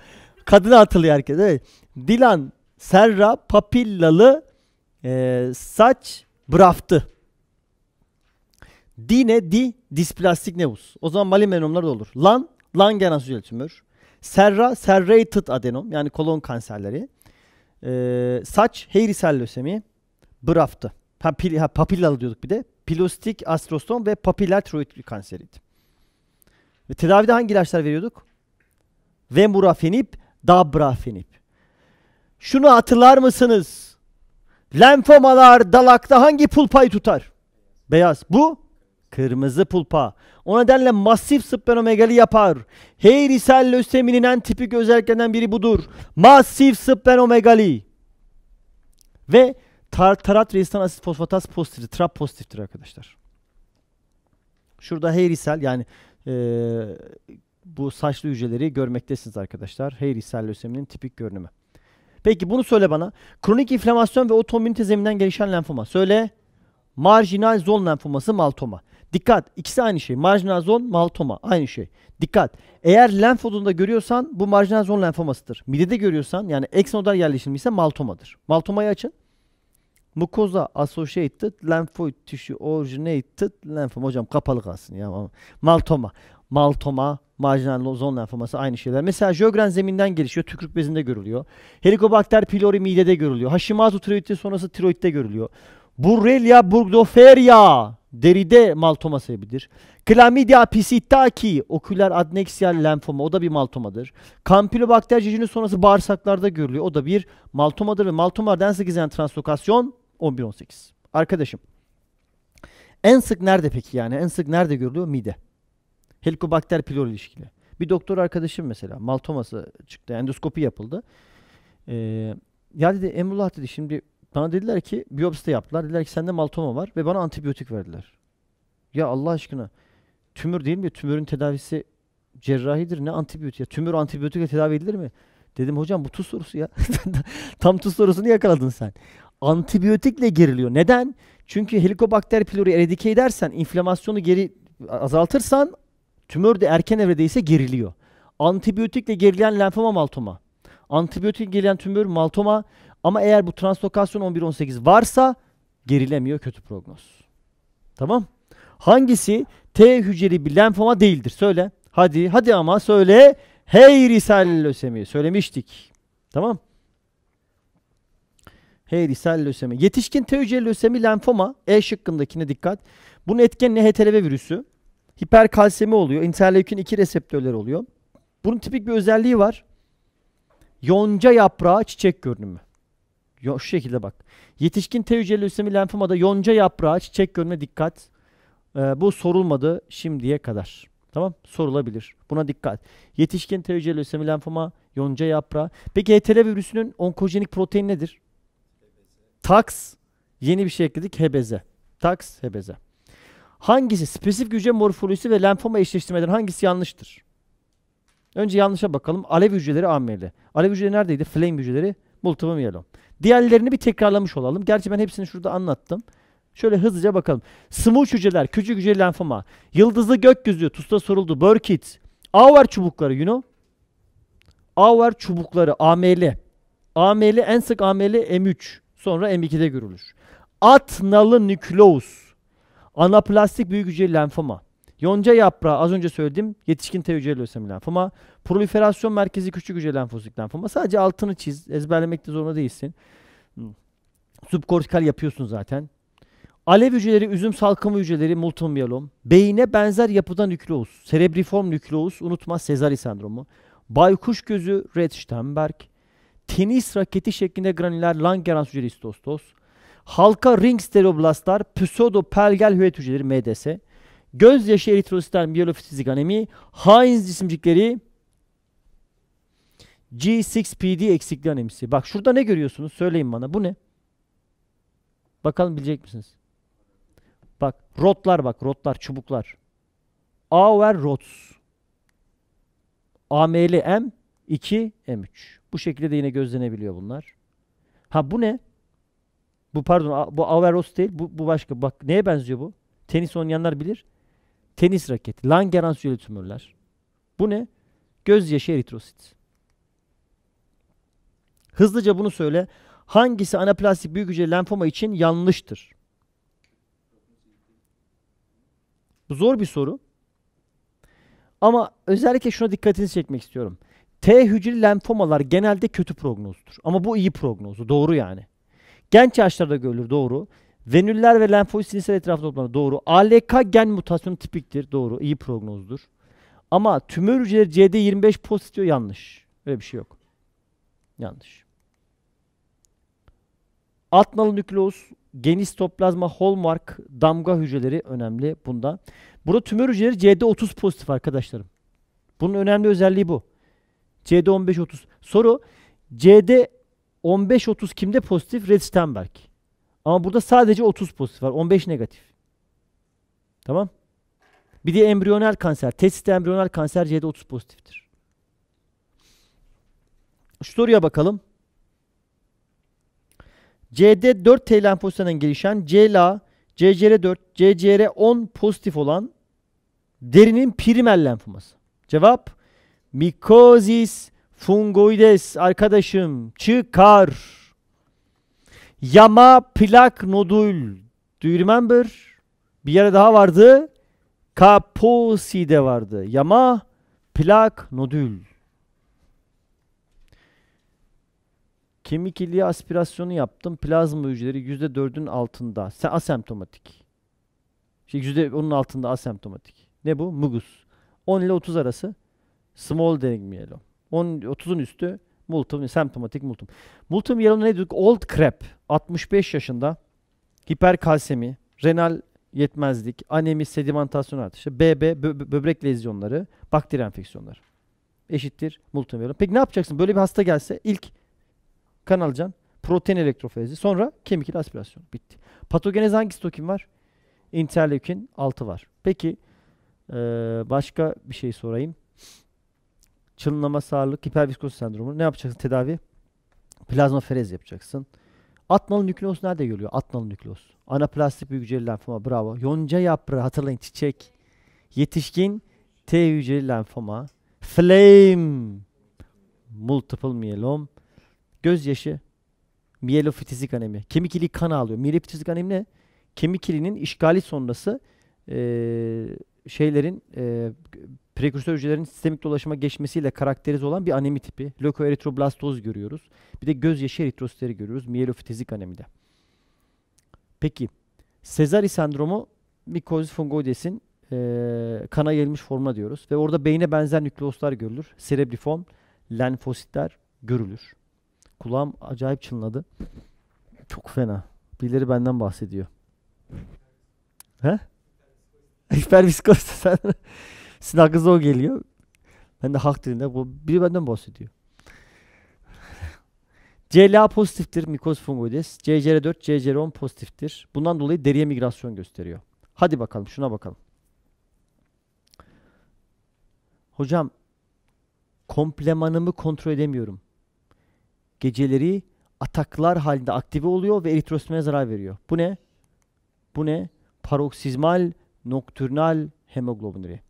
Kadına atılıyor herkes. Evet. Dilan, Serra, Papillalı, e, saç, braftı. Dine Di, displastik nevus. O zaman menomlar da olur. Lan, Langerhans hücreli tümör. Serra, serrated adenom yani kolon kanserleri. Ee, saç, hairy lösemi. Braftı. Ha, pil, ha, papillalı diyorduk bir de. Pilostik astrostom ve papiler tiroid kanseriydi. Ve tedavide hangi ilaçlar veriyorduk? Vemurafenib, dabrafenib. Şunu hatırlar mısınız? Lenfomalar dalakta hangi pulpayı tutar? Beyaz. Bu kırmızı pulpa. O nedenle masif splenomegali yapar. sel löseminin en tipik özelliklerinden biri budur. Masif splenomegali. Ve tartarat resistan asit fosfatas pozitif, Trap pozitiftir arkadaşlar. Şurada sel yani e, bu saçlı hücreleri görmektesiniz arkadaşlar. sel löseminin tipik görünümü. Peki bunu söyle bana. Kronik inflamasyon ve otoimmünite tezeminden gelişen lenfoma. Söyle. Marjinal zon lenfoması maltoma. Dikkat ikisi aynı şey. Marjinal zon maltoma aynı şey. Dikkat eğer lenf odunda görüyorsan bu marjinal zon lenfomasıdır. Midede görüyorsan yani eksenodal yerleşimliyse maltomadır. Maltomayı açın. Mukoza associated lymphoid tissue originated lenfoma. Hocam kapalı kalsın ya. Maltoma. Maltoma, marjinal zon lenfoması aynı şeyler. Mesela jögren zeminden gelişiyor. Tükürük bezinde görülüyor. Helicobacter pylori midede görülüyor. Hashimoto tiroidi sonrası tiroidde görülüyor. Borrelia burgdorferia Deride maltoma sebebidir. Chlamydia apicitaki oküler adneksiyel lenfoma o da bir maltomadır. Campylobakter cecinin sonrası bağırsaklarda görülüyor. O da bir maltomadır ve maltomalardan en sık izlenen translokasyon 11-18. Arkadaşım en sık nerede peki yani? En sık nerede görülüyor? Mide. Helikobakter pylori ilişkili. Bir doktor arkadaşım mesela maltoması çıktı. Endoskopi yapıldı. Ee, ya dedi Emrullah dedi şimdi bana dediler ki biyopsi de yaptılar. Dediler ki sende maltoma var ve bana antibiyotik verdiler. Ya Allah aşkına tümör değil mi? Tümörün tedavisi cerrahidir. Ne antibiyotik? Ya, tümör antibiyotikle tedavi edilir mi? Dedim hocam bu tuz sorusu ya. (laughs) Tam tuz sorusunu yakaladın sen. Antibiyotikle geriliyor. Neden? Çünkü Helicobacter pylori eradike edersen, inflamasyonu geri azaltırsan tümör de erken evredeyse geriliyor. Antibiyotikle gerilen lenfoma maltoma. Antibiyotik gerileyen tümör maltoma. Ama eğer bu translokasyon 11-18 varsa gerilemiyor kötü prognoz. Tamam. Hangisi T hücreli bir lenfoma değildir? Söyle. Hadi hadi ama söyle. Heyrisel lösemi söylemiştik. Tamam. Heyrisel lösemi. Yetişkin T hücreli lösemi lenfoma. E şıkkındakine dikkat. Bunun etkeni HTLV virüsü. Hiperkalsemi oluyor. İnterleukin 2 reseptörleri oluyor. Bunun tipik bir özelliği var. Yonca yaprağı çiçek görünümü. Yo, şu şekilde bak. Yetişkin T hücreli lösemi lenfomada yonca yaprağı çiçek görme dikkat. Ee, bu sorulmadı şimdiye kadar. Tamam sorulabilir. Buna dikkat. Yetişkin T hücreli lösemi lenfoma yonca yaprağı. Peki HTL e virüsünün onkojenik protein nedir? TAX. Yeni bir şey ekledik. HBZ. TAX, HBZ. Hangisi spesifik hücre morfolojisi ve lenfoma eşleştirmeden hangisi yanlıştır? Önce yanlışa bakalım. Alev hücreleri ameli. Alev hücreleri neredeydi? Flame hücreleri multiple myelom. Diğerlerini bir tekrarlamış olalım. Gerçi ben hepsini şurada anlattım. Şöyle hızlıca bakalım. Smooth hücreler, küçük hücre lenfoma, yıldızlı gökyüzü, tusta soruldu, Burkitt, Auer çubukları, you know? Auer çubukları, AML. AML en sık AML M3, sonra M2'de görülür. Atnalı nükleus, anaplastik büyük hücre lenfoma. Yonca yaprağı az önce söylediğim yetişkin T hücreli lösemi lenfoma. Proliferasyon merkezi küçük hücre lenfosit lenfoma. Sadece altını çiz. Ezberlemekte zorunda değilsin. Hmm. Subkortikal yapıyorsun zaten. Alev hücreleri, üzüm salkımı hücreleri, multum myelom, Beyine benzer yapıdan nükleus. Serebriform nükleus, unutma Sezari sendromu. Baykuş gözü, Red Sternberg. Tenis raketi şeklinde granüler, Langerhans hücreli istostos, Halka ring stereoblastlar, pseudopelgel hüvet hücreleri, MDS gözyaşı eritrositler biyolofizik anemi, Heinz cisimcikleri G6PD eksikliği anemisi. Bak şurada ne görüyorsunuz? Söyleyin bana. Bu ne? Bakalım bilecek misiniz? Bak rotlar bak rotlar çubuklar. Auer rots. AML M 2 M3. Bu şekilde de yine gözlenebiliyor bunlar. Ha bu ne? Bu pardon bu Auer rots değil. Bu, bu başka. Bak neye benziyor bu? Tenis oynayanlar bilir tenis raketi, Langerhans üyeli tümörler. Bu ne? Gözyaşı eritrosit. Hızlıca bunu söyle. Hangisi anaplastik büyük hücre lenfoma için yanlıştır? Bu zor bir soru. Ama özellikle şuna dikkatinizi çekmek istiyorum. T hücreli lenfomalar genelde kötü prognozdur. Ama bu iyi prognozu. Doğru yani. Genç yaşlarda görülür doğru. Venüller ve lenfoid sinirsel etrafında toplanan doğru. ALK gen mutasyonu tipiktir. Doğru. İyi prognozdur. Ama tümör hücreleri CD25 pozitif Yanlış. Öyle bir şey yok. Yanlış. Atnalı nükleus, genistoplazma, hallmark, damga hücreleri önemli bunda. Burada tümör hücreleri CD30 pozitif arkadaşlarım. Bunun önemli özelliği bu. CD15-30. Soru CD15-30 kimde pozitif? Red Sternberg. Ama burada sadece 30 pozitif var. 15 negatif. Tamam. Bir de embriyonel kanser. Testiste embriyonel kanser C'de 30 pozitiftir. Şu soruya bakalım. C'de 4 T lenfositlerden gelişen CLA, CCR4, CCR10 pozitif olan derinin primer lenfoması. Cevap mikozis fungoides arkadaşım çıkar. Yama plak nodül. Do you remember? Bir yere daha vardı. Kaposi'de vardı. Yama plak nodül. Kemik iliği aspirasyonu yaptım. Plazma hücreleri %4'ün altında. asemptomatik. Şey %10'un altında asemptomatik. Ne bu? Mugus. 10 ile 30 arası. Small deneyim 10 30'un üstü Multum, semptomatik multum. Multum yaralı ne dedik? Old crap, 65 yaşında. Hiperkalsemi, renal yetmezlik, anemi, sedimentasyon artışı, BB, bö- böbrek lezyonları, bakteri enfeksiyonları. Eşittir multum yaralı. Peki ne yapacaksın? Böyle bir hasta gelse ilk kan alacaksın. Protein elektrofezi. Sonra kemik ile aspirasyon. Bitti. Patogenez hangi stokin var? Interleukin 6 var. Peki ee, başka bir şey sorayım çınlama sağlık, hiperviskoz sendromu. Ne yapacaksın tedavi? Plazma Plazmaferez yapacaksın. Atnalı nükleos nerede görülüyor? Atnalı nükleos. Anaplastik bir hücreli lenfoma bravo. Yonca yaprağı hatırlayın çiçek. Yetişkin T hücreli lenfoma. Flame. Multiple miyelom. Gözyaşı. Miyelofitizik anemi. Kemik iliği kan alıyor. Miyelofitizik anemi ne? Kemik ili'nin işgali sonrası ee, şeylerin e, Prekürsör hücrelerin sistemik dolaşıma geçmesiyle karakterize olan bir anemi tipi. Lökoeritroblastoz görüyoruz. Bir de gözyaşı eritrositleri görüyoruz miyelofitizik anemide. Peki Sezari sendromu mikozis fungoidesin e, kana gelmiş formuna diyoruz. Ve orada beyne benzer nükleoslar görülür. Serebriform lenfositler görülür. Kulağım acayip çınladı. Çok fena. Birileri benden bahsediyor. He? (laughs) Hiperviskoz (laughs) sen. Sizin aklınıza o geliyor. Ben de hak dilinde bu biri benden bahsediyor. CLA (laughs) pozitiftir mikoz fungoides. CCR4, CCR10 pozitiftir. Bundan dolayı deriye migrasyon gösteriyor. Hadi bakalım şuna bakalım. Hocam komplemanımı kontrol edemiyorum. Geceleri ataklar halinde aktive oluyor ve eritrositime zarar veriyor. Bu ne? Bu ne? Paroksizmal nokturnal hemoglobinuri.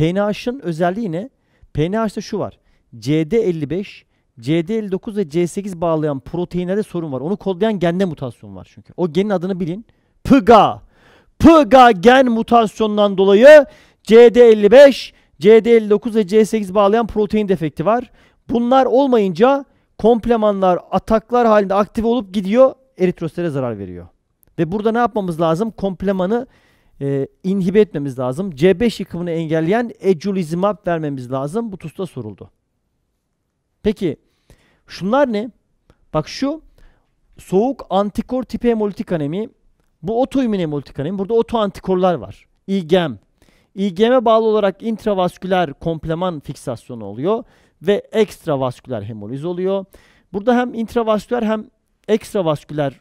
PNH'ın özelliği ne? PNH'da şu var. CD55, CD59 ve C8 bağlayan proteinlerde sorun var. Onu kodlayan gende mutasyon var çünkü. O genin adını bilin. PGA. PGA gen mutasyonundan dolayı CD55, CD59 ve C8 bağlayan protein defekti var. Bunlar olmayınca komplemanlar ataklar halinde aktif olup gidiyor eritrositlere zarar veriyor. Ve burada ne yapmamız lazım? Komplemanı e, inhibe etmemiz lazım. C5 yıkımını engelleyen eculizumab vermemiz lazım. Bu TUS'ta soruldu. Peki şunlar ne? Bak şu soğuk antikor tipi hemolitik anemi. Bu otoimmün hemolitik anemi. Burada otoantikorlar var. IgM. IgM'e bağlı olarak intravasküler kompleman fiksasyonu oluyor ve ekstravasküler hemoliz oluyor. Burada hem intravasküler hem ekstravasküler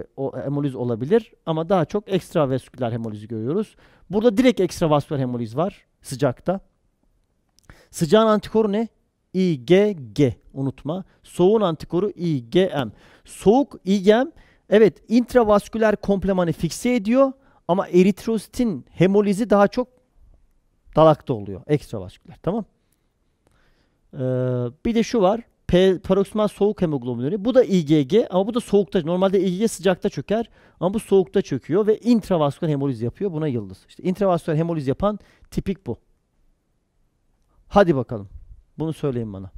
e, o hemoliz olabilir ama daha çok ekstravasküler hemolizi görüyoruz. Burada direkt ekstravasküler hemoliz var sıcakta. Sıcağın antikoru ne? IgG unutma. Soğuğun antikoru IgM. Soğuk IgM evet intravasküler komplemanı fikse ediyor ama eritrositin hemolizi daha çok dalakta oluyor ekstravasküler tamam. Ee, bir de şu var. P, paroksimal soğuk hemoglobinuri. Bu da IgG ama bu da soğukta. Normalde IgG sıcakta çöker ama bu soğukta çöküyor ve intravasküler hemoliz yapıyor. Buna yıldız. İşte intravasküler hemoliz yapan tipik bu. Hadi bakalım. Bunu söyleyin bana.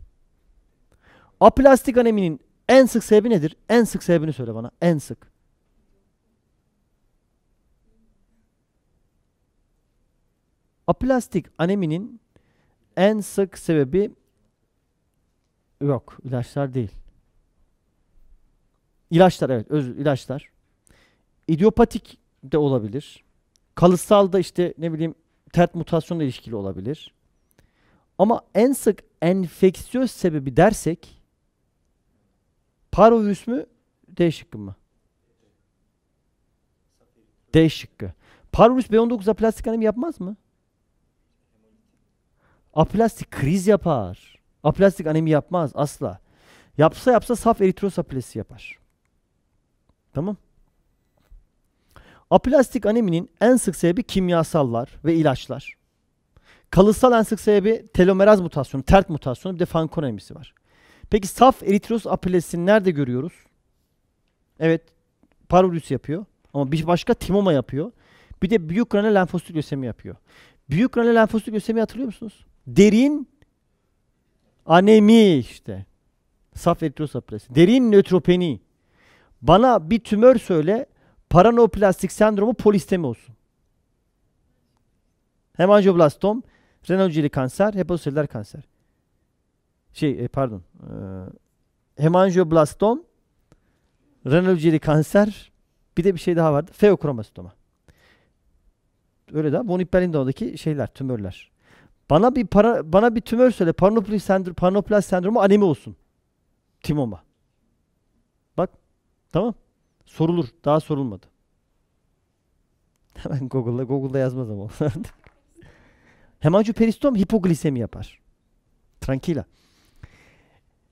Aplastik aneminin en sık sebebi nedir? En sık sebebini söyle bana. En sık. Aplastik aneminin en sık sebebi Yok ilaçlar değil. İlaçlar evet özür ilaçlar. İdiopatik de olabilir. Kalıtsal da işte ne bileyim tert mutasyonla ilişkili olabilir. Ama en sık enfeksiyöz sebebi dersek parovirüs mü D şıkkı mı? D şıkkı. Parovirüs B19 aplastik anemi yapmaz mı? Aplastik kriz yapar. Aplastik anemi yapmaz asla. Yapsa yapsa saf eritroz aplasisi yapar. Tamam. Aplastik aneminin en sık sebebi kimyasallar ve ilaçlar. Kalıtsal en sık sebebi telomeraz mutasyonu, tert mutasyonu bir de fankon anemisi var. Peki saf eritroz aplasisini nerede görüyoruz? Evet parvulüs yapıyor ama bir başka timoma yapıyor. Bir de büyük renal lenfositik lösemi yapıyor. Büyük renal lenfositik lösemi hatırlıyor musunuz? Derin Anemi işte. Saf eritrosapresi. Derin nötropeni. Bana bir tümör söyle. Paranoplastik sendromu polistemi olsun. Hem anjoblastom, renocili kanser, hepatoseliler kanser. Şey e, pardon. E, hem anjoblastom, renocili kanser. Bir de bir şey daha vardı. feokromastoma Öyle de. Von Hippel-Lindau'daki şeyler, tümörler. Bana bir para, bana bir tümör söyle. Paranoplast sendromu, panoplas sendromu anemi olsun. Timoma. Bak. Tamam. Sorulur. Daha sorulmadı. (laughs) Hemen Google'da Google'da yazmaz ama (laughs) Hemangiperistom hipoglisemi yapar. Tranquila.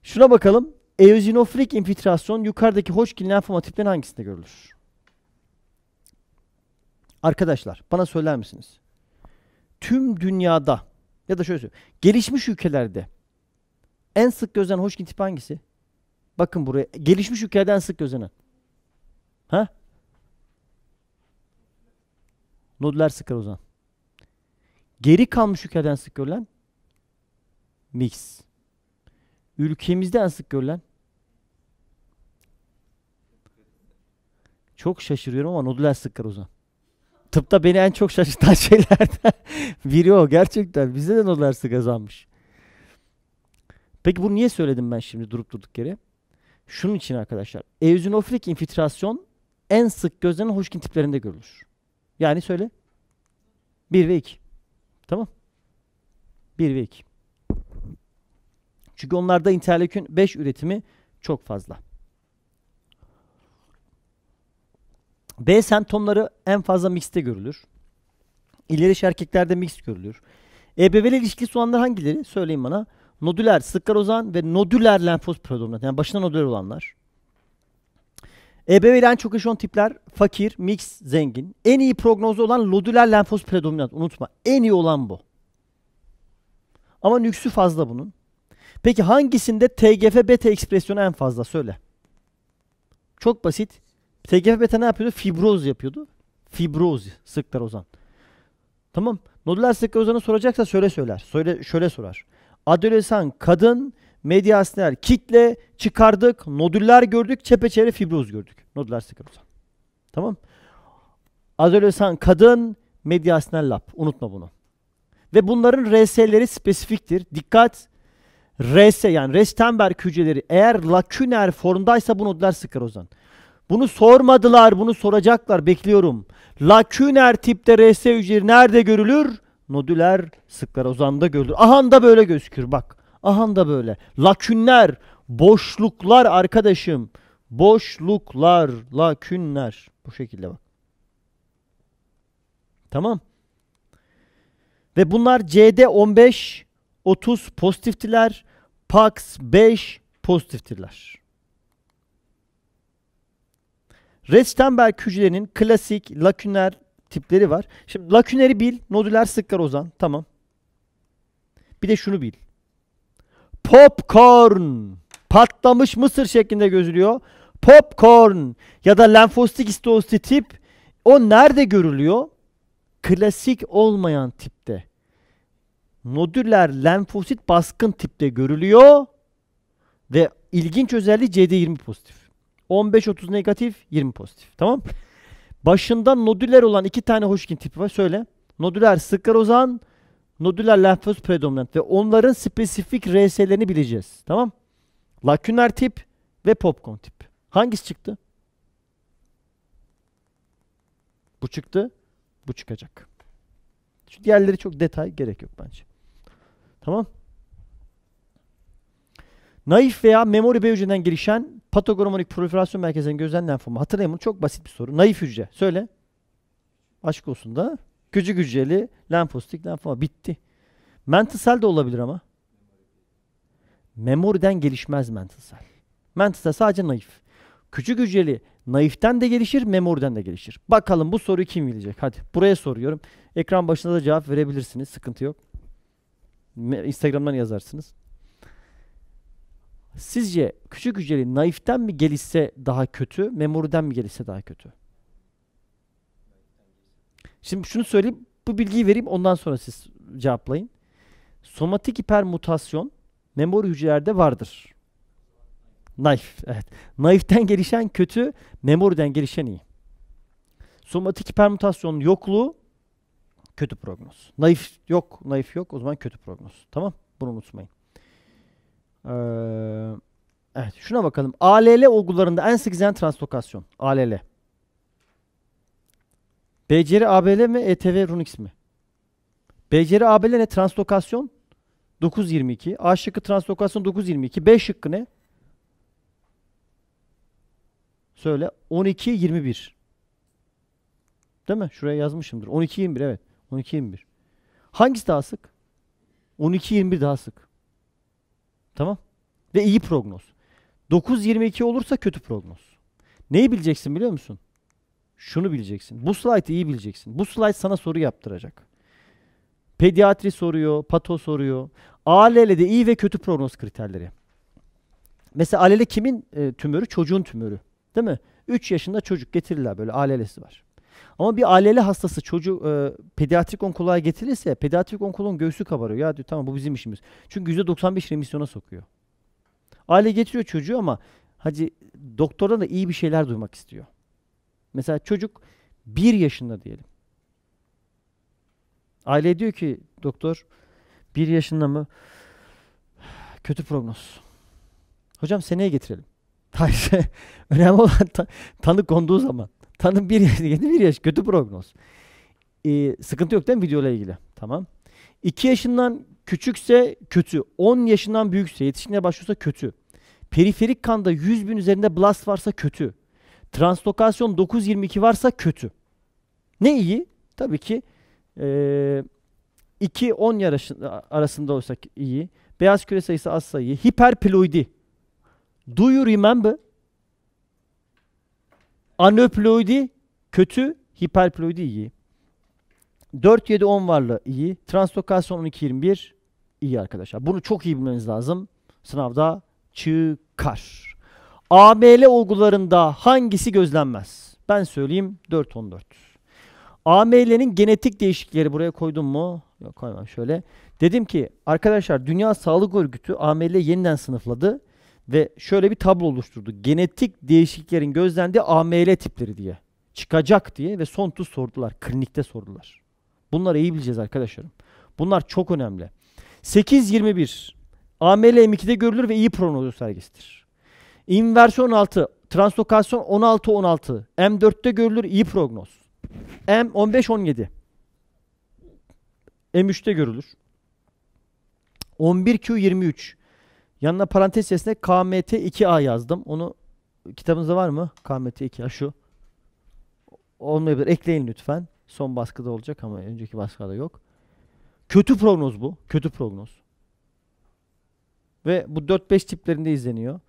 Şuna bakalım. Eozinofrik infiltrasyon yukarıdaki Hodgkin lenfoma tiplerinin hangisinde görülür? Arkadaşlar bana söyler misiniz? Tüm dünyada ya da şöyle söyleyeyim. Gelişmiş ülkelerde en sık gözlenen hoşgörü tipi hangisi? Bakın buraya. Gelişmiş ülkelerde en sık gözlenen. Ha? Nodüler sıkar o zaman. Geri kalmış ülkeden sık görülen mix. Ülkemizde en sık görülen çok şaşırıyorum ama nodüler sıkar o zaman tıpta beni en çok şaşırtan (laughs) şeylerden biri o gerçekten. Bize de Nobel kazanmış. Peki bunu niye söyledim ben şimdi durup durduk yere? Şunun için arkadaşlar. Eozinofrik infiltrasyon en sık gözlenen hoşkin tiplerinde görülür. Yani söyle. 1 ve 2. Tamam. 1 ve 2. Çünkü onlarda interleukin 5 üretimi çok fazla. B sentomları en fazla mixte görülür. İleri erkeklerde mix görülür. EBV'li ilişkisi olanlar hangileri? Söyleyin bana. Nodüler sklerozan ve nodüler lenfos predominant. Yani başına nodüler olanlar. EBV ile en çok yaşayan tipler fakir, mix, zengin. En iyi prognozu olan nodüler lenfos predominant. Unutma. En iyi olan bu. Ama nüksü fazla bunun. Peki hangisinde TGF beta ekspresyonu en fazla? Söyle. Çok basit. TGF beta ne yapıyordu? Fibroz yapıyordu. Fibroz sıklar ozan. Tamam. Nodüler sıklar ozanı soracaksa söyle söyler. Söyle şöyle sorar. Adolesan kadın mediasiner kitle çıkardık. Nodüller gördük. Çepeçevre fibroz gördük. Nodüler sıklar ozan. Tamam. Adolesan kadın mediasiner lab, Unutma bunu. Ve bunların RS'leri spesifiktir. Dikkat. RS yani Restenberg hücreleri eğer laküner formdaysa bu nodüler sıklar ozan. Bunu sormadılar, bunu soracaklar. Bekliyorum. Laküner tipte RS hücreleri nerede görülür? Nodüler sklerozanda görülür. Ahan da böyle gözükür bak. Ahan da böyle. Lakünler, boşluklar arkadaşım. Boşluklar, lakünler. Bu şekilde bak. Tamam. Ve bunlar CD 15 30 pozitiftiler. Pax 5 pozitiftiler. Restenberg hücrelerinin klasik laküner tipleri var. Şimdi laküneri bil. Nodüler sıkkar ozan. Tamam. Bir de şunu bil. Popcorn. Patlamış mısır şeklinde gözülüyor. Popcorn ya da lenfositik histiosit tip o nerede görülüyor? Klasik olmayan tipte. Nodüler lenfosit baskın tipte görülüyor ve ilginç özelliği CD20 pozitif. 15-30 negatif, 20 pozitif. Tamam Başında nodüler olan iki tane Hodgkin tipi var. Söyle. Nodüler sklerozan, nodüler lenfoz predominant ve onların spesifik RS'lerini bileceğiz. Tamam? Laküner tip ve popcorn tip. Hangisi çıktı? Bu çıktı. Bu çıkacak. Çünkü diğerleri çok detay gerek yok bence. Tamam? Naif veya memori B hücreden gelişen patogormonik proliferasyon merkezinin gözden formu. Hatırlayın bunu çok basit bir soru. Naif hücre. Söyle. Aşk olsun da. Küçük hücreli lenfostik lenfoma. Bitti. Mental de olabilir ama. Memoriden gelişmez mental. Mental sadece naif. Küçük hücreli naiften de gelişir, memoriden de gelişir. Bakalım bu soruyu kim bilecek? Hadi buraya soruyorum. Ekran başında da cevap verebilirsiniz. Sıkıntı yok. Instagram'dan yazarsınız. Sizce küçük hücreli naiften mi gelişse daha kötü, memuriden mi gelişse daha kötü? Şimdi şunu söyleyeyim, bu bilgiyi vereyim ondan sonra siz cevaplayın. Somatik hipermutasyon memori hücrelerde vardır. Naif, evet. Naiften gelişen kötü, memoriden gelişen iyi. Somatik hipermutasyonun yokluğu kötü prognoz. Naif yok, naif yok o zaman kötü prognoz. Tamam? Bunu unutmayın. Ee, evet şuna bakalım. ALL olgularında en sık izlenen translokasyon. ALL. Beceri ABL mi? ETV Runix mi? Beceri ABL ne? Translokasyon 922. A şıkkı translokasyon 922. B şıkkı ne? Söyle. 1221. Değil mi? Şuraya yazmışımdır. 12-21 evet. 12-21. Hangisi daha sık? 12-21 daha sık. Tamam. Ve iyi prognoz. 9.22 olursa kötü prognoz. Neyi bileceksin biliyor musun? Şunu bileceksin. Bu slaytı iyi bileceksin. Bu slayt sana soru yaptıracak. Pediatri soruyor, pato soruyor. ALL'de iyi ve kötü prognoz kriterleri. Mesela ALL kimin e, tümörü? Çocuğun tümörü. Değil mi? 3 yaşında çocuk getirirler böyle ALL'si var. Ama bir aileli hastası çocuğu e, pediatrik onkoloğa getirirse pediatrik onkoloğun göğsü kabarıyor. Ya diyor tamam bu bizim işimiz. Çünkü %95 remisyona sokuyor. Aile getiriyor çocuğu ama hacı doktora da iyi bir şeyler duymak istiyor. Mesela çocuk bir yaşında diyelim. Aile diyor ki doktor bir yaşında mı? Kötü prognoz. Hocam seneye getirelim. (laughs) Hayır. Şey, önemli olan ta- tanı konduğu zaman. Tanım bir yaş, (laughs) yeni bir yaş kötü prognoz. Ee, sıkıntı yok değil mi videoyla ilgili? Tamam. 2 yaşından küçükse kötü. 10 yaşından büyükse yetişkinliğe başlıyorsa kötü. Periferik kanda 100 bin üzerinde blast varsa kötü. Translokasyon 922 varsa kötü. Ne iyi? Tabii ki e, ee, 2-10 arasında olsak iyi. Beyaz küre sayısı azsa iyi Hiperpiloidi. Do you remember? Anöploidi kötü, hiperploidi iyi. 4 7 10 varla iyi. Translokasyon 12 21 iyi arkadaşlar. Bunu çok iyi bilmeniz lazım. Sınavda çıkar. AML olgularında hangisi gözlenmez? Ben söyleyeyim 4 14. AML'nin genetik değişiklikleri buraya koydum mu? Yok koymam şöyle. Dedim ki arkadaşlar Dünya Sağlık Örgütü AML yeniden sınıfladı ve şöyle bir tablo oluşturdu. Genetik değişikliklerin gözlendiği AML tipleri diye. Çıkacak diye ve son tuz sordular. Klinikte sordular. Bunları iyi bileceğiz arkadaşlarım. Bunlar çok önemli. 821 AML M2'de görülür ve iyi prognoz sergisidir. İnversiyon 6, translokasyon 16-16, M4'te görülür iyi prognoz. M15-17, M3'te görülür. 11Q23, Yanına parantez içerisinde KMT 2A yazdım. Onu kitabınızda var mı? KMT 2A şu. Olmayabilir. Ekleyin lütfen. Son baskıda olacak ama önceki baskıda yok. Kötü prognoz bu. Kötü prognoz. Ve bu 4-5 tiplerinde izleniyor.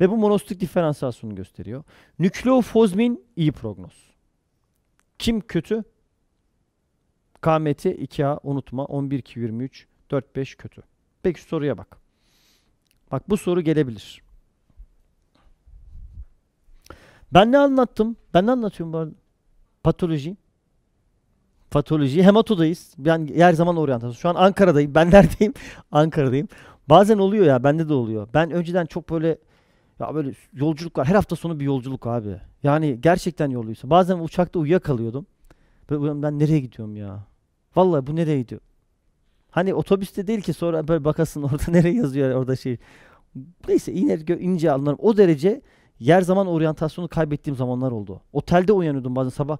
Ve bu monostik diferansiyasyonu gösteriyor. Nükleofozmin iyi prognoz. Kim kötü? KMT 2A unutma 11 2 23 4 5 kötü. Peki soruya bak. Bak bu soru gelebilir. Ben ne anlattım? Ben ne anlatıyorum bu arada? Patoloji. Patoloji. Hematodayız. Ben her zaman oryantasyon. Şu an Ankara'dayım. Ben (laughs) neredeyim? Ankara'dayım. Bazen oluyor ya. Bende de oluyor. Ben önceden çok böyle ya böyle yolculuk var. Her hafta sonu bir yolculuk abi. Yani gerçekten yoluysa. Bazen uçakta uyuyakalıyordum. Böyle, ben nereye gidiyorum ya? Vallahi bu nereye gidiyor? Hani otobüste değil ki sonra böyle bakasın (laughs) orada nereye yazıyor orada şey. Neyse iner ince anlarım. O derece yer zaman oryantasyonu kaybettiğim zamanlar oldu. Otelde uyanıyordum bazen sabah.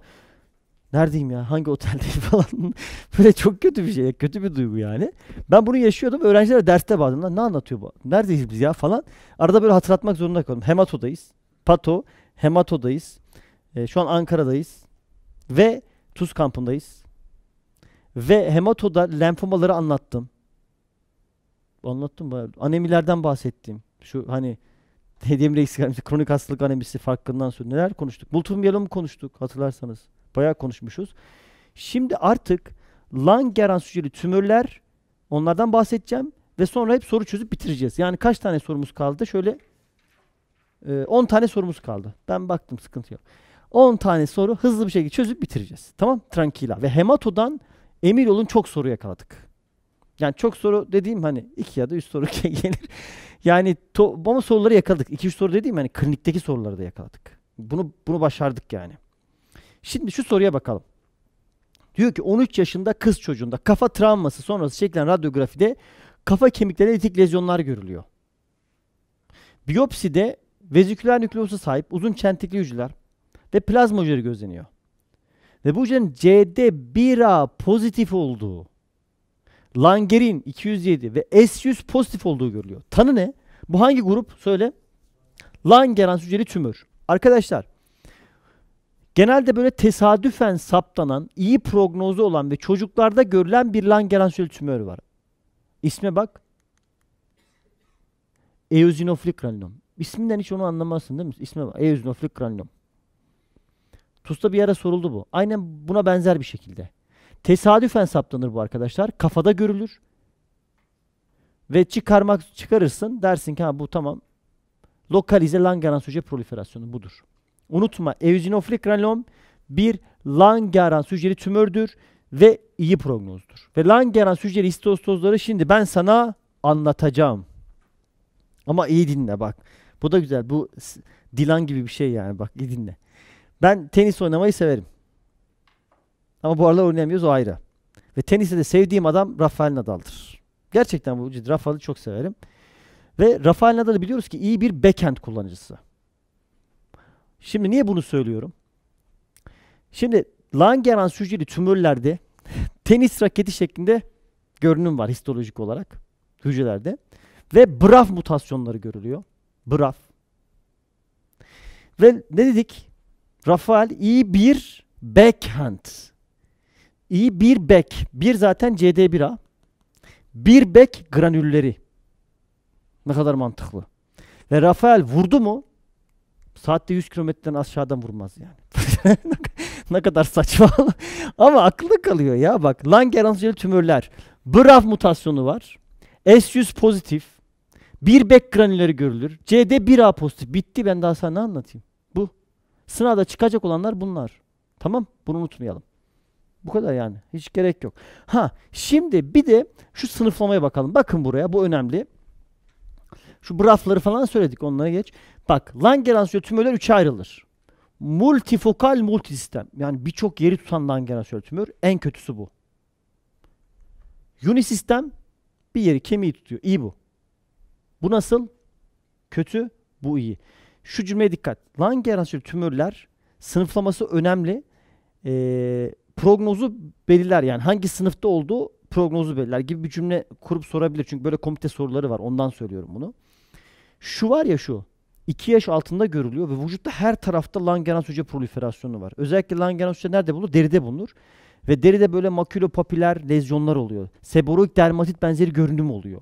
Neredeyim ya? Hangi oteldeyim (laughs) falan. böyle çok kötü bir şey. Kötü bir duygu yani. Ben bunu yaşıyordum. Öğrenciler derste bazen ne anlatıyor bu? Neredeyiz biz ya falan. Arada böyle hatırlatmak zorunda kaldım. Hematodayız. Pato. Hematodayız. E, şu an Ankara'dayız. Ve Tuz kampındayız. Ve hematoda lenfomaları anlattım. Anlattım mı? Anemilerden bahsettim. Şu hani hediyemle eksik kronik hastalık anemisi farkından sonra neler konuştuk? Multiple miyelom konuştuk hatırlarsanız. Bayağı konuşmuşuz. Şimdi artık Langerhans hücreli tümörler onlardan bahsedeceğim ve sonra hep soru çözüp bitireceğiz. Yani kaç tane sorumuz kaldı? Şöyle 10 e, tane sorumuz kaldı. Ben baktım sıkıntı yok. 10 tane soru hızlı bir şekilde çözüp bitireceğiz. Tamam? Trankila. Ve hematodan Emir olun çok soru yakaladık. Yani çok soru dediğim hani iki ya da üç soru (laughs) gelir. Yani to, ama soruları yakaladık. İki üç soru dediğim hani klinikteki soruları da yakaladık. Bunu bunu başardık yani. Şimdi şu soruya bakalım. Diyor ki 13 yaşında kız çocuğunda kafa travması sonrası çekilen radyografide kafa kemiklerinde etik lezyonlar görülüyor. Biyopside veziküler nükleosa sahip uzun çentikli hücreler ve plazma hücreleri gözleniyor. Ve bu yüzden C'de bira pozitif olduğu, Langerin 207 ve S100 pozitif olduğu görülüyor. Tanı ne? Bu hangi grup? Söyle. Langerhans hücreli tümör. Arkadaşlar genelde böyle tesadüfen saptanan, iyi prognozu olan ve çocuklarda görülen bir Langerhans hücreli tümör var. İsme bak. Eosinoflik granulomu. İsminden hiç onu anlamazsın değil mi? İsme bak. Eosinoflik granulomu. TUS'ta bir ara soruldu bu. Aynen buna benzer bir şekilde. Tesadüfen saptanır bu arkadaşlar. Kafada görülür. Ve çıkarmak çıkarırsın. Dersin ki ha bu tamam. Lokalize Langerhans hücre proliferasyonu budur. Unutma eozinofil granulom bir Langerhans hücreli tümördür ve iyi prognozdur. Ve Langerhans hücreli histostozları şimdi ben sana anlatacağım. Ama iyi dinle bak. Bu da güzel. Bu Dilan gibi bir şey yani bak iyi dinle. Ben tenis oynamayı severim. Ama bu aralar oynayamıyoruz o ayrı. Ve teniste de sevdiğim adam Rafael Nadal'dır. Gerçekten bu ciddi. Rafael'i çok severim. Ve Rafael Nadal'ı biliyoruz ki iyi bir backhand kullanıcısı. Şimdi niye bunu söylüyorum? Şimdi Langerhans hücreli tümörlerde (laughs) tenis raketi şeklinde görünüm var histolojik olarak hücrelerde. Ve BRAF mutasyonları görülüyor. BRAF. Ve ne dedik? Rafael iyi bir backhand. İyi bir back. Bir zaten CD1A. Bir back granülleri. Ne kadar mantıklı. Ve Rafael vurdu mu saatte 100 kilometreden aşağıdan vurmaz yani. (laughs) ne kadar saçma. (laughs) Ama akılda kalıyor ya bak. Langerhans tümörler. BRAF mutasyonu var. S100 pozitif. Bir back granülleri görülür. CD1A pozitif. Bitti ben daha sana ne anlatayım. Sınavda çıkacak olanlar bunlar. Tamam? Bunu unutmayalım. Bu kadar yani. Hiç gerek yok. Ha şimdi bir de şu sınıflamaya bakalım. Bakın buraya bu önemli. Şu brafları falan söyledik onlara geç. Bak Langerhans tümörler üçe ayrılır. Multifokal multisistem. Yani birçok yeri tutan Langerhans tümör en kötüsü bu. Unisistem bir yeri kemiği tutuyor. İyi bu. Bu nasıl? Kötü. Bu iyi. Şu cümleye dikkat. Langerhans tümörler sınıflaması önemli. E, prognozu belirler yani hangi sınıfta olduğu prognozu belirler gibi bir cümle kurup sorabilir. Çünkü böyle komite soruları var. Ondan söylüyorum bunu. Şu var ya şu. 2 yaş altında görülüyor ve vücutta her tarafta Langerhans hücre proliferasyonu var. Özellikle Langerhans hücre nerede bulunur? Deride bulunur. Ve deride böyle makulopapiler lezyonlar oluyor. Seboroik dermatit benzeri görünüm oluyor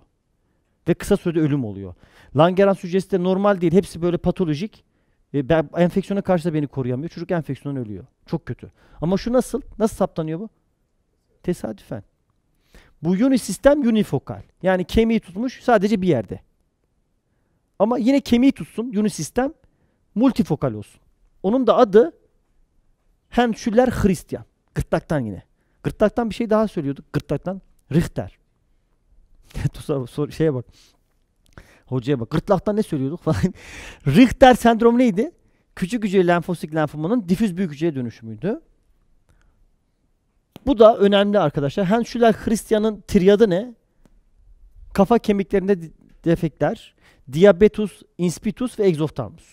ve kısa sürede ölüm oluyor. Langerhans hücresi de normal değil. Hepsi böyle patolojik. E, ben, enfeksiyona karşı da beni koruyamıyor. Çocuk enfeksiyondan ölüyor. Çok kötü. Ama şu nasıl? Nasıl saptanıyor bu? Tesadüfen. Bu yoni sistem unifokal. Yani kemiği tutmuş sadece bir yerde. Ama yine kemiği tutsun yoni sistem multifokal olsun. Onun da adı hemşüller Hristiyan. Gırtlaktan yine. Gırtlaktan bir şey daha söylüyorduk. Gırtlaktan Richter. (laughs) Tusa, sor, şeye bak. Hocaya bak. Gırtlaktan ne söylüyorduk falan. (laughs) Richter sendromu neydi? Küçük hücreli lenfositik lenfomanın difüz büyük hücreye dönüşümüydü. Bu da önemli arkadaşlar. Henschüler Hristiyan'ın triadı ne? Kafa kemiklerinde defekler, diabetus, inspitus ve exoftalmus.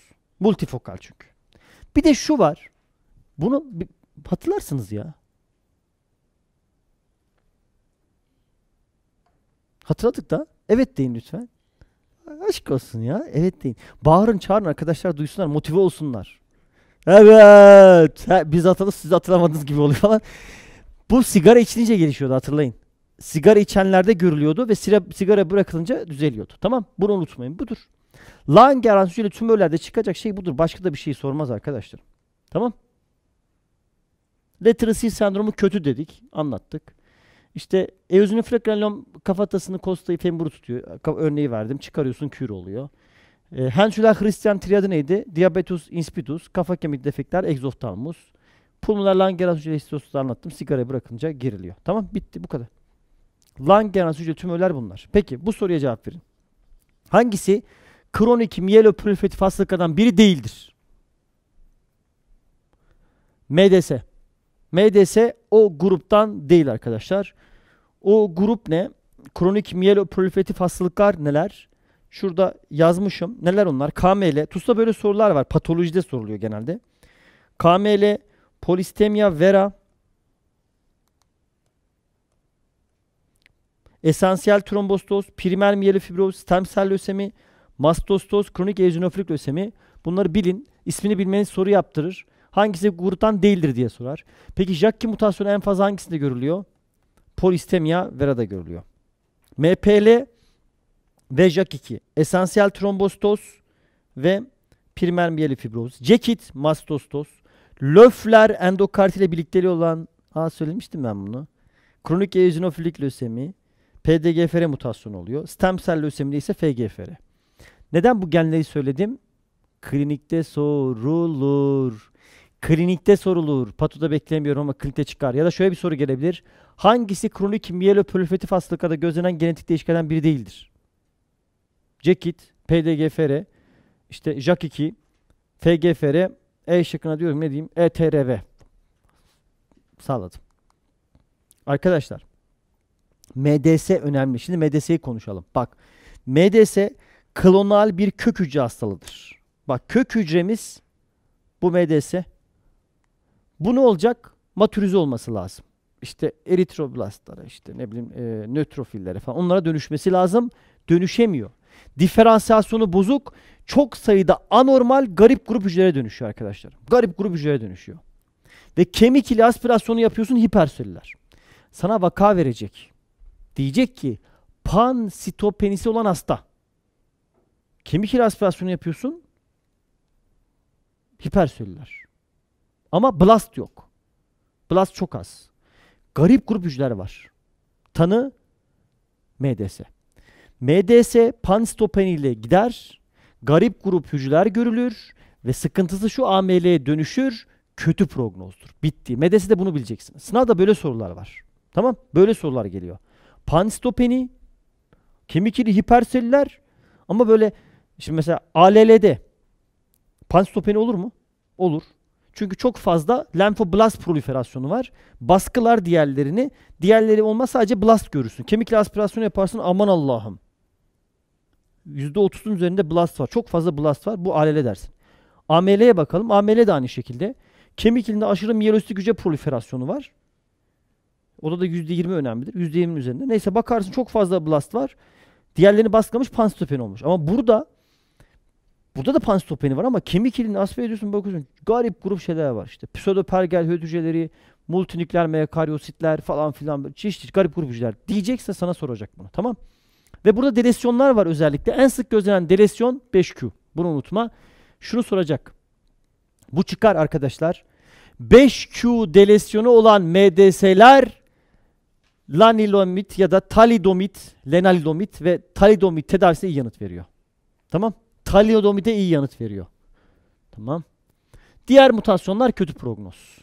Multifokal çünkü. Bir de şu var. Bunu hatırlarsınız ya. Hatırladık da. Evet deyin lütfen. Aşk olsun ya. Evet deyin. Bağırın çağırın arkadaşlar duysunlar motive olsunlar. Evet. Ha, biz hatırladık siz hatırlamadığınız gibi oluyor falan. Bu sigara içince gelişiyordu hatırlayın. Sigara içenlerde görülüyordu ve sigara, sigara bırakılınca düzeliyordu. Tamam bunu unutmayın budur. Langer ansülü tümörlerde çıkacak şey budur. Başka da bir şey sormaz arkadaşlar. Tamam. Literacy sendromu kötü dedik. Anlattık. İşte eozinofilakrenlom kafatasını kostayı femuru tutuyor. örneği verdim. Çıkarıyorsun kür oluyor. E, Henschüler Hristiyan triadı neydi? Diabetus inspitus, kafa kemik defekler, exoftalmus, Pulmoner Langerhans hücre histosuz anlattım. Sigara bırakınca giriliyor. Tamam bitti bu kadar. Langerhans hücre tümörler bunlar. Peki bu soruya cevap verin. Hangisi kronik miyelopülfetif hastalıklardan biri değildir? MDS. MDS o gruptan değil arkadaşlar. O grup ne? Kronik miyeloproliferatif hastalıklar neler? Şurada yazmışım. Neler onlar? KML. TUS'ta böyle sorular var. Patolojide soruluyor genelde. KML, polistemia vera, esansiyel trombostoz, primer miyelofibroz, stem sel lösemi, mastostoz, kronik eozinofilik lösemi. Bunları bilin. İsmini bilmeniz soru yaptırır. Hangisi gruptan değildir diye sorar. Peki Jackie mutasyonu en fazla hangisinde görülüyor? Polistemia verada görülüyor. MPL ve JAK2 esansiyel trombostos ve primer miyeli fibroz. Cekit mastostos, Löfler endokart ile birlikteliği olan aa söylemiştim ben bunu. Kronik eozinofilik lösemi PDGFR mutasyonu oluyor. Stem cell lösemide ise FGFR. Neden bu genleri söyledim? Klinikte sorulur. Klinikte sorulur. Patoda beklemiyorum ama klinikte çıkar. Ya da şöyle bir soru gelebilir. Hangisi kronik miyelopülfetif hastalıklarda gözlenen genetik değişkenden biri değildir? Cekit, PDGFR, işte JAK2, FGFR, E şıkkına diyorum ne diyeyim? ETRV. Sağladım. Arkadaşlar MDS önemli. Şimdi MDS'yi konuşalım. Bak MDS klonal bir kök hücre hastalığıdır. Bak kök hücremiz bu MDS bu ne olacak? Matürize olması lazım. İşte eritroblastlara, işte ne bileyim e, nötrofillere falan onlara dönüşmesi lazım. Dönüşemiyor. Diferansiyasyonu bozuk, çok sayıda anormal garip grup hücrelere dönüşüyor arkadaşlar. Garip grup hücrelere dönüşüyor. Ve kemik ile aspirasyonu yapıyorsun hipersüller. Sana vaka verecek. Diyecek ki pansitopenisi olan hasta. Kemik ile aspirasyonu yapıyorsun hipersüller. Ama blast yok. Blast çok az. Garip grup hücreler var. Tanı MDS. MDS panstopeni ile gider. Garip grup hücreler görülür ve sıkıntısı şu AML'ye dönüşür. Kötü prognozdur. Bitti. MDS de bunu bileceksin. Sınavda böyle sorular var. Tamam? Böyle sorular geliyor. Panstopeni, kemik ili hiperselüler ama böyle şimdi mesela ALL'de panstopeni olur mu? Olur. Çünkü çok fazla lenfoblast proliferasyonu var. Baskılar diğerlerini. Diğerleri olmaz sadece blast görürsün. Kemikle aspirasyon yaparsın aman Allah'ım. %30'un üzerinde blast var. Çok fazla blast var. Bu ALL dersin. AML'ye bakalım. AML de aynı şekilde. Kemik ilinde aşırı miyelositik hücre proliferasyonu var. O da da %20 önemlidir. %20'nin üzerinde. Neyse bakarsın çok fazla blast var. Diğerlerini baskılamış panstopeni olmuş. Ama burada Burada da pansitopeni var ama kemik ilini asfiye ediyorsun bakıyorsun garip grup şeyler var işte. Pseudopergel hücreleri, multinikler, mekaryositler falan filan çeşitli garip grup hücreler. Diyecekse sana soracak bunu tamam. Ve burada delesyonlar var özellikle. En sık gözlenen delesyon 5Q. Bunu unutma. Şunu soracak. Bu çıkar arkadaşlar. 5Q delesyonu olan MDS'ler lanilomit ya da talidomit, lenalidomit ve talidomit tedavisine iyi yanıt veriyor. Tamam? Kaliodomide iyi yanıt veriyor. Tamam. Diğer mutasyonlar kötü prognoz.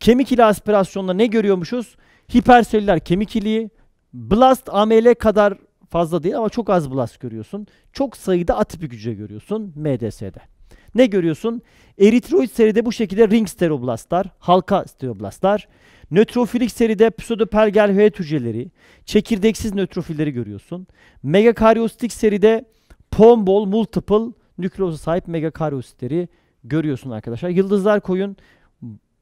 Kemik ili aspirasyonla ne görüyormuşuz? Hiperselüler kemik iliği, blast AML kadar fazla değil ama çok az blast görüyorsun. Çok sayıda atipik hücre görüyorsun MDS'de. Ne görüyorsun? Eritroid seride bu şekilde ring steroblastlar, halka steroblastlar. Nötrofilik seride pseudopergel hücreleri, çekirdeksiz nötrofilleri görüyorsun. Megakaryotik seride tombol multiple nükleosa sahip megakaryositleri görüyorsun arkadaşlar. Yıldızlar koyun.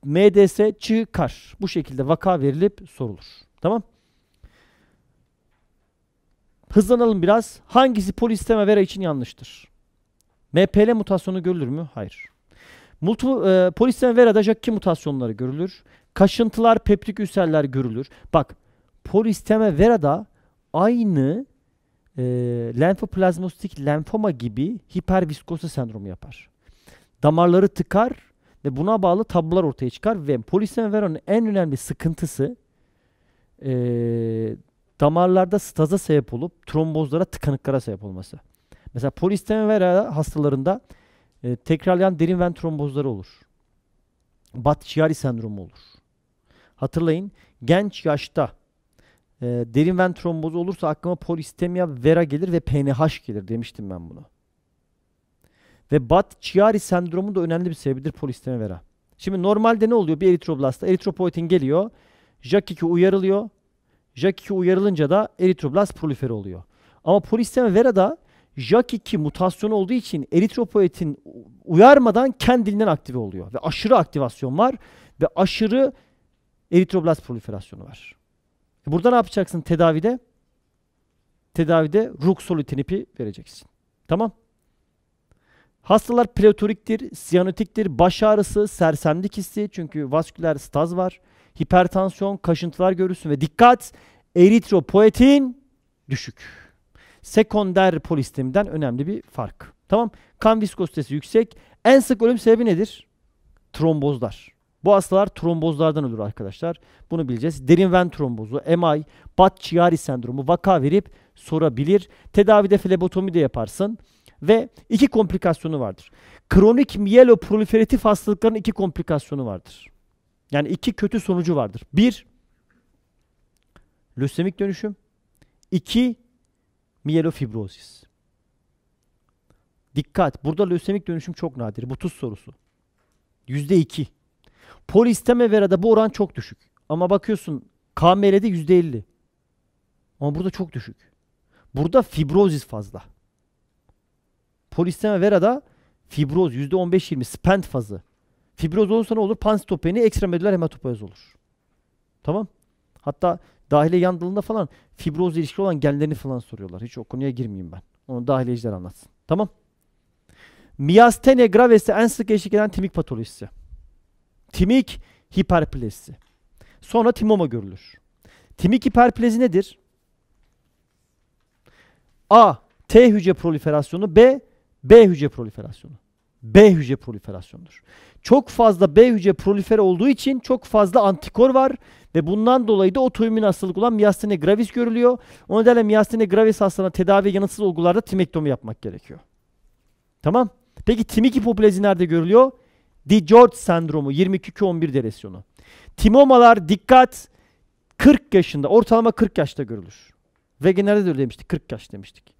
MDS çıkar. Bu şekilde vaka verilip sorulur. Tamam. Hızlanalım biraz. Hangisi polisteme vera için yanlıştır? MPL mutasyonu görülür mü? Hayır. Multi, e, polistema vera'da JAK2 mutasyonları görülür. Kaşıntılar, peptik ülserler görülür. Bak polisteme vera'da aynı e, lenfoplazmostik lenfoma gibi hiperviskosa sendromu yapar. Damarları tıkar ve buna bağlı tablolar ortaya çıkar ve polisenveronun en önemli sıkıntısı e, damarlarda staza sebep olup trombozlara tıkanıklara sebep olması. Mesela polistenvera hastalarında e, tekrarlayan derin ven trombozları olur. Batçiari sendromu olur. Hatırlayın genç yaşta e, derin ven trombozu olursa aklıma polistemia vera gelir ve PNH gelir demiştim ben bunu. Ve Bat Chiari sendromu da önemli bir sebebidir polistemia vera. Şimdi normalde ne oluyor bir eritroblasta? Eritropoietin geliyor. JAK2 uyarılıyor. JAK2 uyarılınca da eritroblast prolifer oluyor. Ama polistemia da JAK2 mutasyonu olduğu için eritropoietin uyarmadan kendiliğinden aktive oluyor. Ve aşırı aktivasyon var ve aşırı eritroblast proliferasyonu var. E burada ne yapacaksın tedavide? Tedavide ruxolitinipi vereceksin. Tamam. Hastalar pletoriktir, siyanotiktir, baş ağrısı, sersemlik hissi çünkü vasküler staz var. Hipertansiyon, kaşıntılar görürsün ve dikkat eritropoetin düşük. Sekonder polistemiden önemli bir fark. Tamam. Kan viskositesi yüksek. En sık ölüm sebebi nedir? Trombozlar. Bu hastalar trombozlardan ölür arkadaşlar. Bunu bileceğiz. Derin ven trombozu, MI, bat sendromu vaka verip sorabilir. Tedavide flebotomi de yaparsın. Ve iki komplikasyonu vardır. Kronik mieloproliferatif hastalıkların iki komplikasyonu vardır. Yani iki kötü sonucu vardır. Bir, lösemik dönüşüm. İki, mielofibrozis. Dikkat! Burada lösemik dönüşüm çok nadir. Bu tuz sorusu. Yüzde iki. Polistemevera'da bu oran çok düşük. Ama bakıyorsun KML'de %50. Ama burada çok düşük. Burada fibrozis fazla. Polistemevera'da fibroz %15-20 spent fazı. Fibroz olursa ne olur? Pansitopeni, ekstremedüler hematopoyaz olur. Tamam. Hatta dahile yan dalında falan fibrozla ilişkili olan genlerini falan soruyorlar. Hiç o konuya girmeyeyim ben. Onu dahileciler anlatsın. Tamam. Miastenia graves'te en sık eşlik eden timik patolojisi. Timik hiperplezisi. Sonra timoma görülür. Timik hiperplezi nedir? A. T hücre proliferasyonu B. B hücre proliferasyonu. B hücre proliferasyonudur. Çok fazla B hücre prolifer olduğu için çok fazla antikor var ve bundan dolayı da otoimmün hastalık olan miyastene gravis görülüyor. O nedenle miyastene gravis hastalığına tedavi yanıtsız olgularda timektomi yapmak gerekiyor. Tamam. Peki timik hipoplezi nerede görülüyor? Di George sendromu 22 11 deresyonu. Timomalar dikkat 40 yaşında ortalama 40 yaşta görülür. Ve genelde de öyle demiştik 40 yaş demiştik.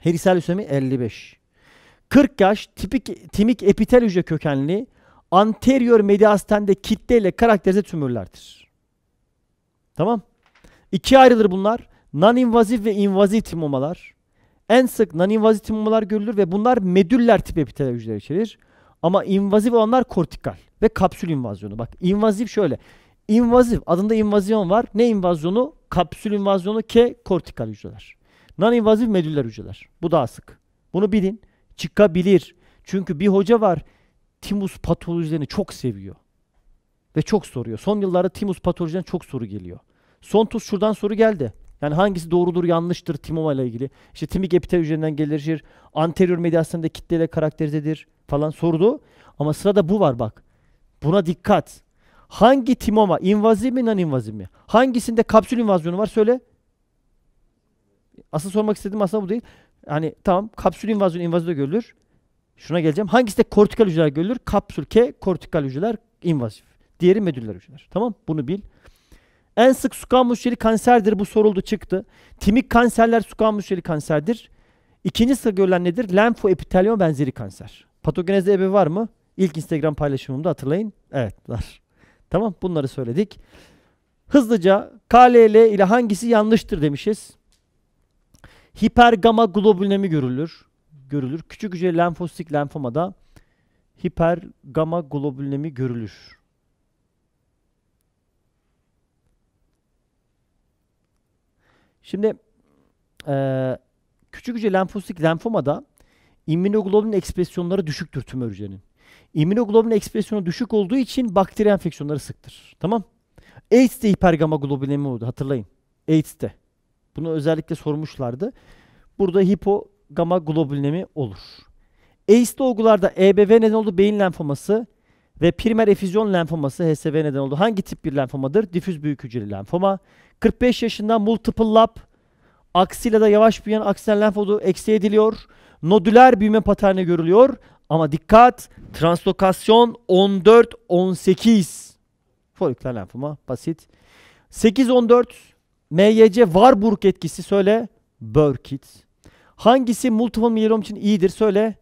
Herisel lösemi 55. 40 yaş tipik timik epitel hücre kökenli anterior mediastende kitleyle karakterize tümörlerdir. Tamam. İki ayrılır bunlar. Non-invazif ve invazif timomalar. En sık non-invazif timomalar görülür ve bunlar medüller tip epitel hücreler içerir. Ama invaziv olanlar kortikal ve kapsül invazyonu. Bak invaziv şöyle. İnvazif adında invazyon var. Ne invazyonu? Kapsül invazyonu K kortikal hücreler. non invaziv medüller hücreler. Bu daha sık. Bunu bilin. Çıkabilir. Çünkü bir hoca var. Timus patolojilerini çok seviyor. Ve çok soruyor. Son yıllarda timus patolojilerine çok soru geliyor. Son tuz şuradan soru geldi. Yani hangisi doğrudur yanlıştır Timova ile ilgili. İşte timik epitel hücrelerinden gelişir. Anterior medyasında kitleyle karakterizedir falan sordu. Ama sırada bu var bak. Buna dikkat. Hangi timoma? invaziv mi non invaziv mi? Hangisinde kapsül invazyonu var söyle. Asıl sormak istediğim aslında bu değil. Hani tamam kapsül invazyonu invazivde görülür. Şuna geleceğim. Hangisinde kortikal hücreler görülür? Kapsül K kortikal hücreler invazif. Diğeri medüller hücreler. Tamam bunu bil. En sık sukan müşteri kanserdir bu soruldu çıktı. Timik kanserler sukan müşteri kanserdir. İkinci sıra görülen nedir? Lenfoepitelium benzeri kanser. Patogenezde ebe var mı? İlk Instagram paylaşımımda hatırlayın. Evet var. Tamam bunları söyledik. Hızlıca KLL ile hangisi yanlıştır demişiz. Hipergama globulinemi görülür. Görülür. Küçük hücre lenfositik lenfomada hipergama globulinemi görülür. Şimdi e, küçük hücre lenfositik lenfomada immünoglobulin ekspresyonları düşüktür tümör hücrenin. İmmünoglobulin ekspresyonu düşük olduğu için bakteri enfeksiyonları sıktır. Tamam. AIDS'de hipergama globulemi oldu hatırlayın. AIDS'de. Bunu özellikle sormuşlardı. Burada hipogama globulinemi olur. AIDS'li olgularda EBV neden oldu beyin lenfoması, ve primer efüzyon lenfoması HSV neden oldu. Hangi tip bir lenfomadır? Difüz büyük hücreli lenfoma. 45 yaşında multiple lap aksıyla da yavaş büyüyen aksiyel lenfodu eksi ediliyor. Nodüler büyüme paterni görülüyor. Ama dikkat translokasyon 14-18. Foliküler lenfoma basit. 8-14 MYC Warburg etkisi söyle Burkitt. Hangisi multiple myelom için iyidir söyle.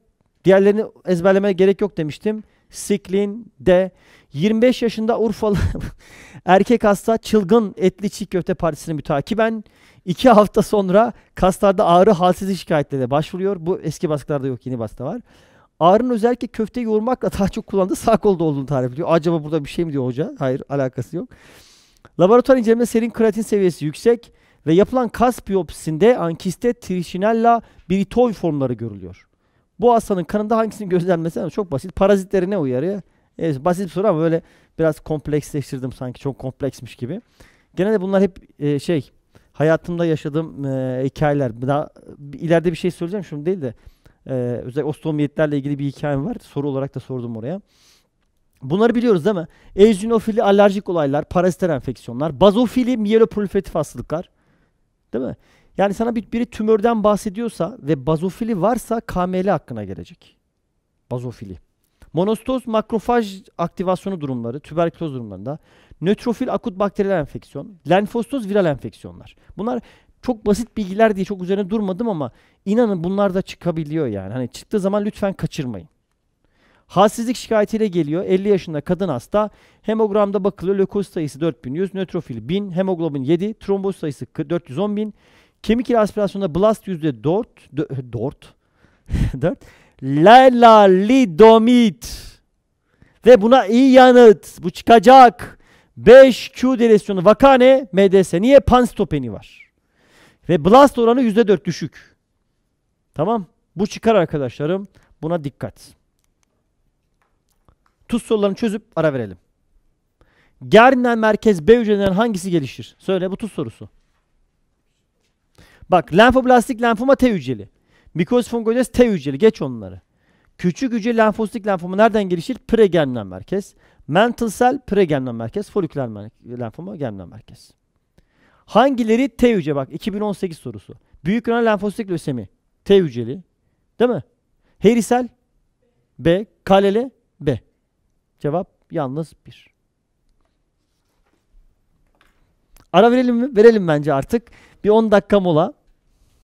Diğerlerini ezberlemeye gerek yok demiştim. Siklin Siklin'de 25 yaşında Urfalı (laughs) erkek hasta çılgın etli çiğ köfte partisini mütakiben 2 hafta sonra kaslarda ağrı halsizlik şikayetleriyle başvuruyor. Bu eski baskılarda yok yeni baskıda var. Ağrının özellikle köfte yoğurmakla daha çok kullandığı sağ kolda olduğunu tarif ediyor. Acaba burada bir şey mi diyor hoca? Hayır alakası yok. Laboratuvar incelemesinde serin kreatin seviyesi yüksek ve yapılan kas biyopsisinde ankiste trichinella biritoy formları görülüyor. Bu hastanın kanında hangisinin gözlenmesi çok basit. Parazitleri ne uyarıyor? Evet, basit bir soru ama böyle biraz kompleksleştirdim sanki. Çok kompleksmiş gibi. Genelde bunlar hep e, şey hayatımda yaşadığım e, hikayeler. Daha e, ileride bir şey söyleyeceğim şimdi değil de e, özellikle osteomiyetlerle ilgili bir hikayem var. Soru olarak da sordum oraya. Bunları biliyoruz değil mi? Ejinofili alerjik olaylar, parazitler enfeksiyonlar, bazofili miyeloproliferatif hastalıklar. Değil mi? Yani sana bir, biri tümörden bahsediyorsa ve bazofili varsa KML hakkına gelecek. Bazofili. Monostoz makrofaj aktivasyonu durumları, tüberküloz durumlarında, nötrofil akut bakteriyel enfeksiyon, lenfostoz viral enfeksiyonlar. Bunlar çok basit bilgiler diye çok üzerine durmadım ama inanın bunlar da çıkabiliyor yani. Hani çıktığı zaman lütfen kaçırmayın. Halsizlik şikayetiyle geliyor. 50 yaşında kadın hasta. Hemogramda bakılıyor. Lökoz sayısı 4100, nötrofil 1000, hemoglobin 7, tromboz sayısı 410 bin, Kemik ili aspirasyonda blast yüzde 4, 4, 4, lelalidomit ve buna iyi yanıt. Bu çıkacak. 5Q delesyonu vaka MDS. Niye? Panstopeni var. Ve blast oranı yüzde %4 düşük. Tamam. Bu çıkar arkadaşlarım. Buna dikkat. Tuz sorularını çözüp ara verelim. gerinden merkez B hücrelerinden hangisi gelişir? Söyle bu tuz sorusu. Bak lenfoblastik lenfoma T hücreli. Mikoz fungoides T hücreli. Geç onları. Küçük hücre lenfositik lenfoma nereden gelişir? Pregemlen merkez. mental cell pregemlen merkez. Foliküler lenfoma gemlen merkez. Hangileri T hücre? Bak 2018 sorusu. Büyük renal lenfositik lösemi. T hücreli. Değil mi? Herisel B. Kalele B. Cevap yalnız 1. Ara verelim mi? Verelim bence artık. Bir 10 dakika mola.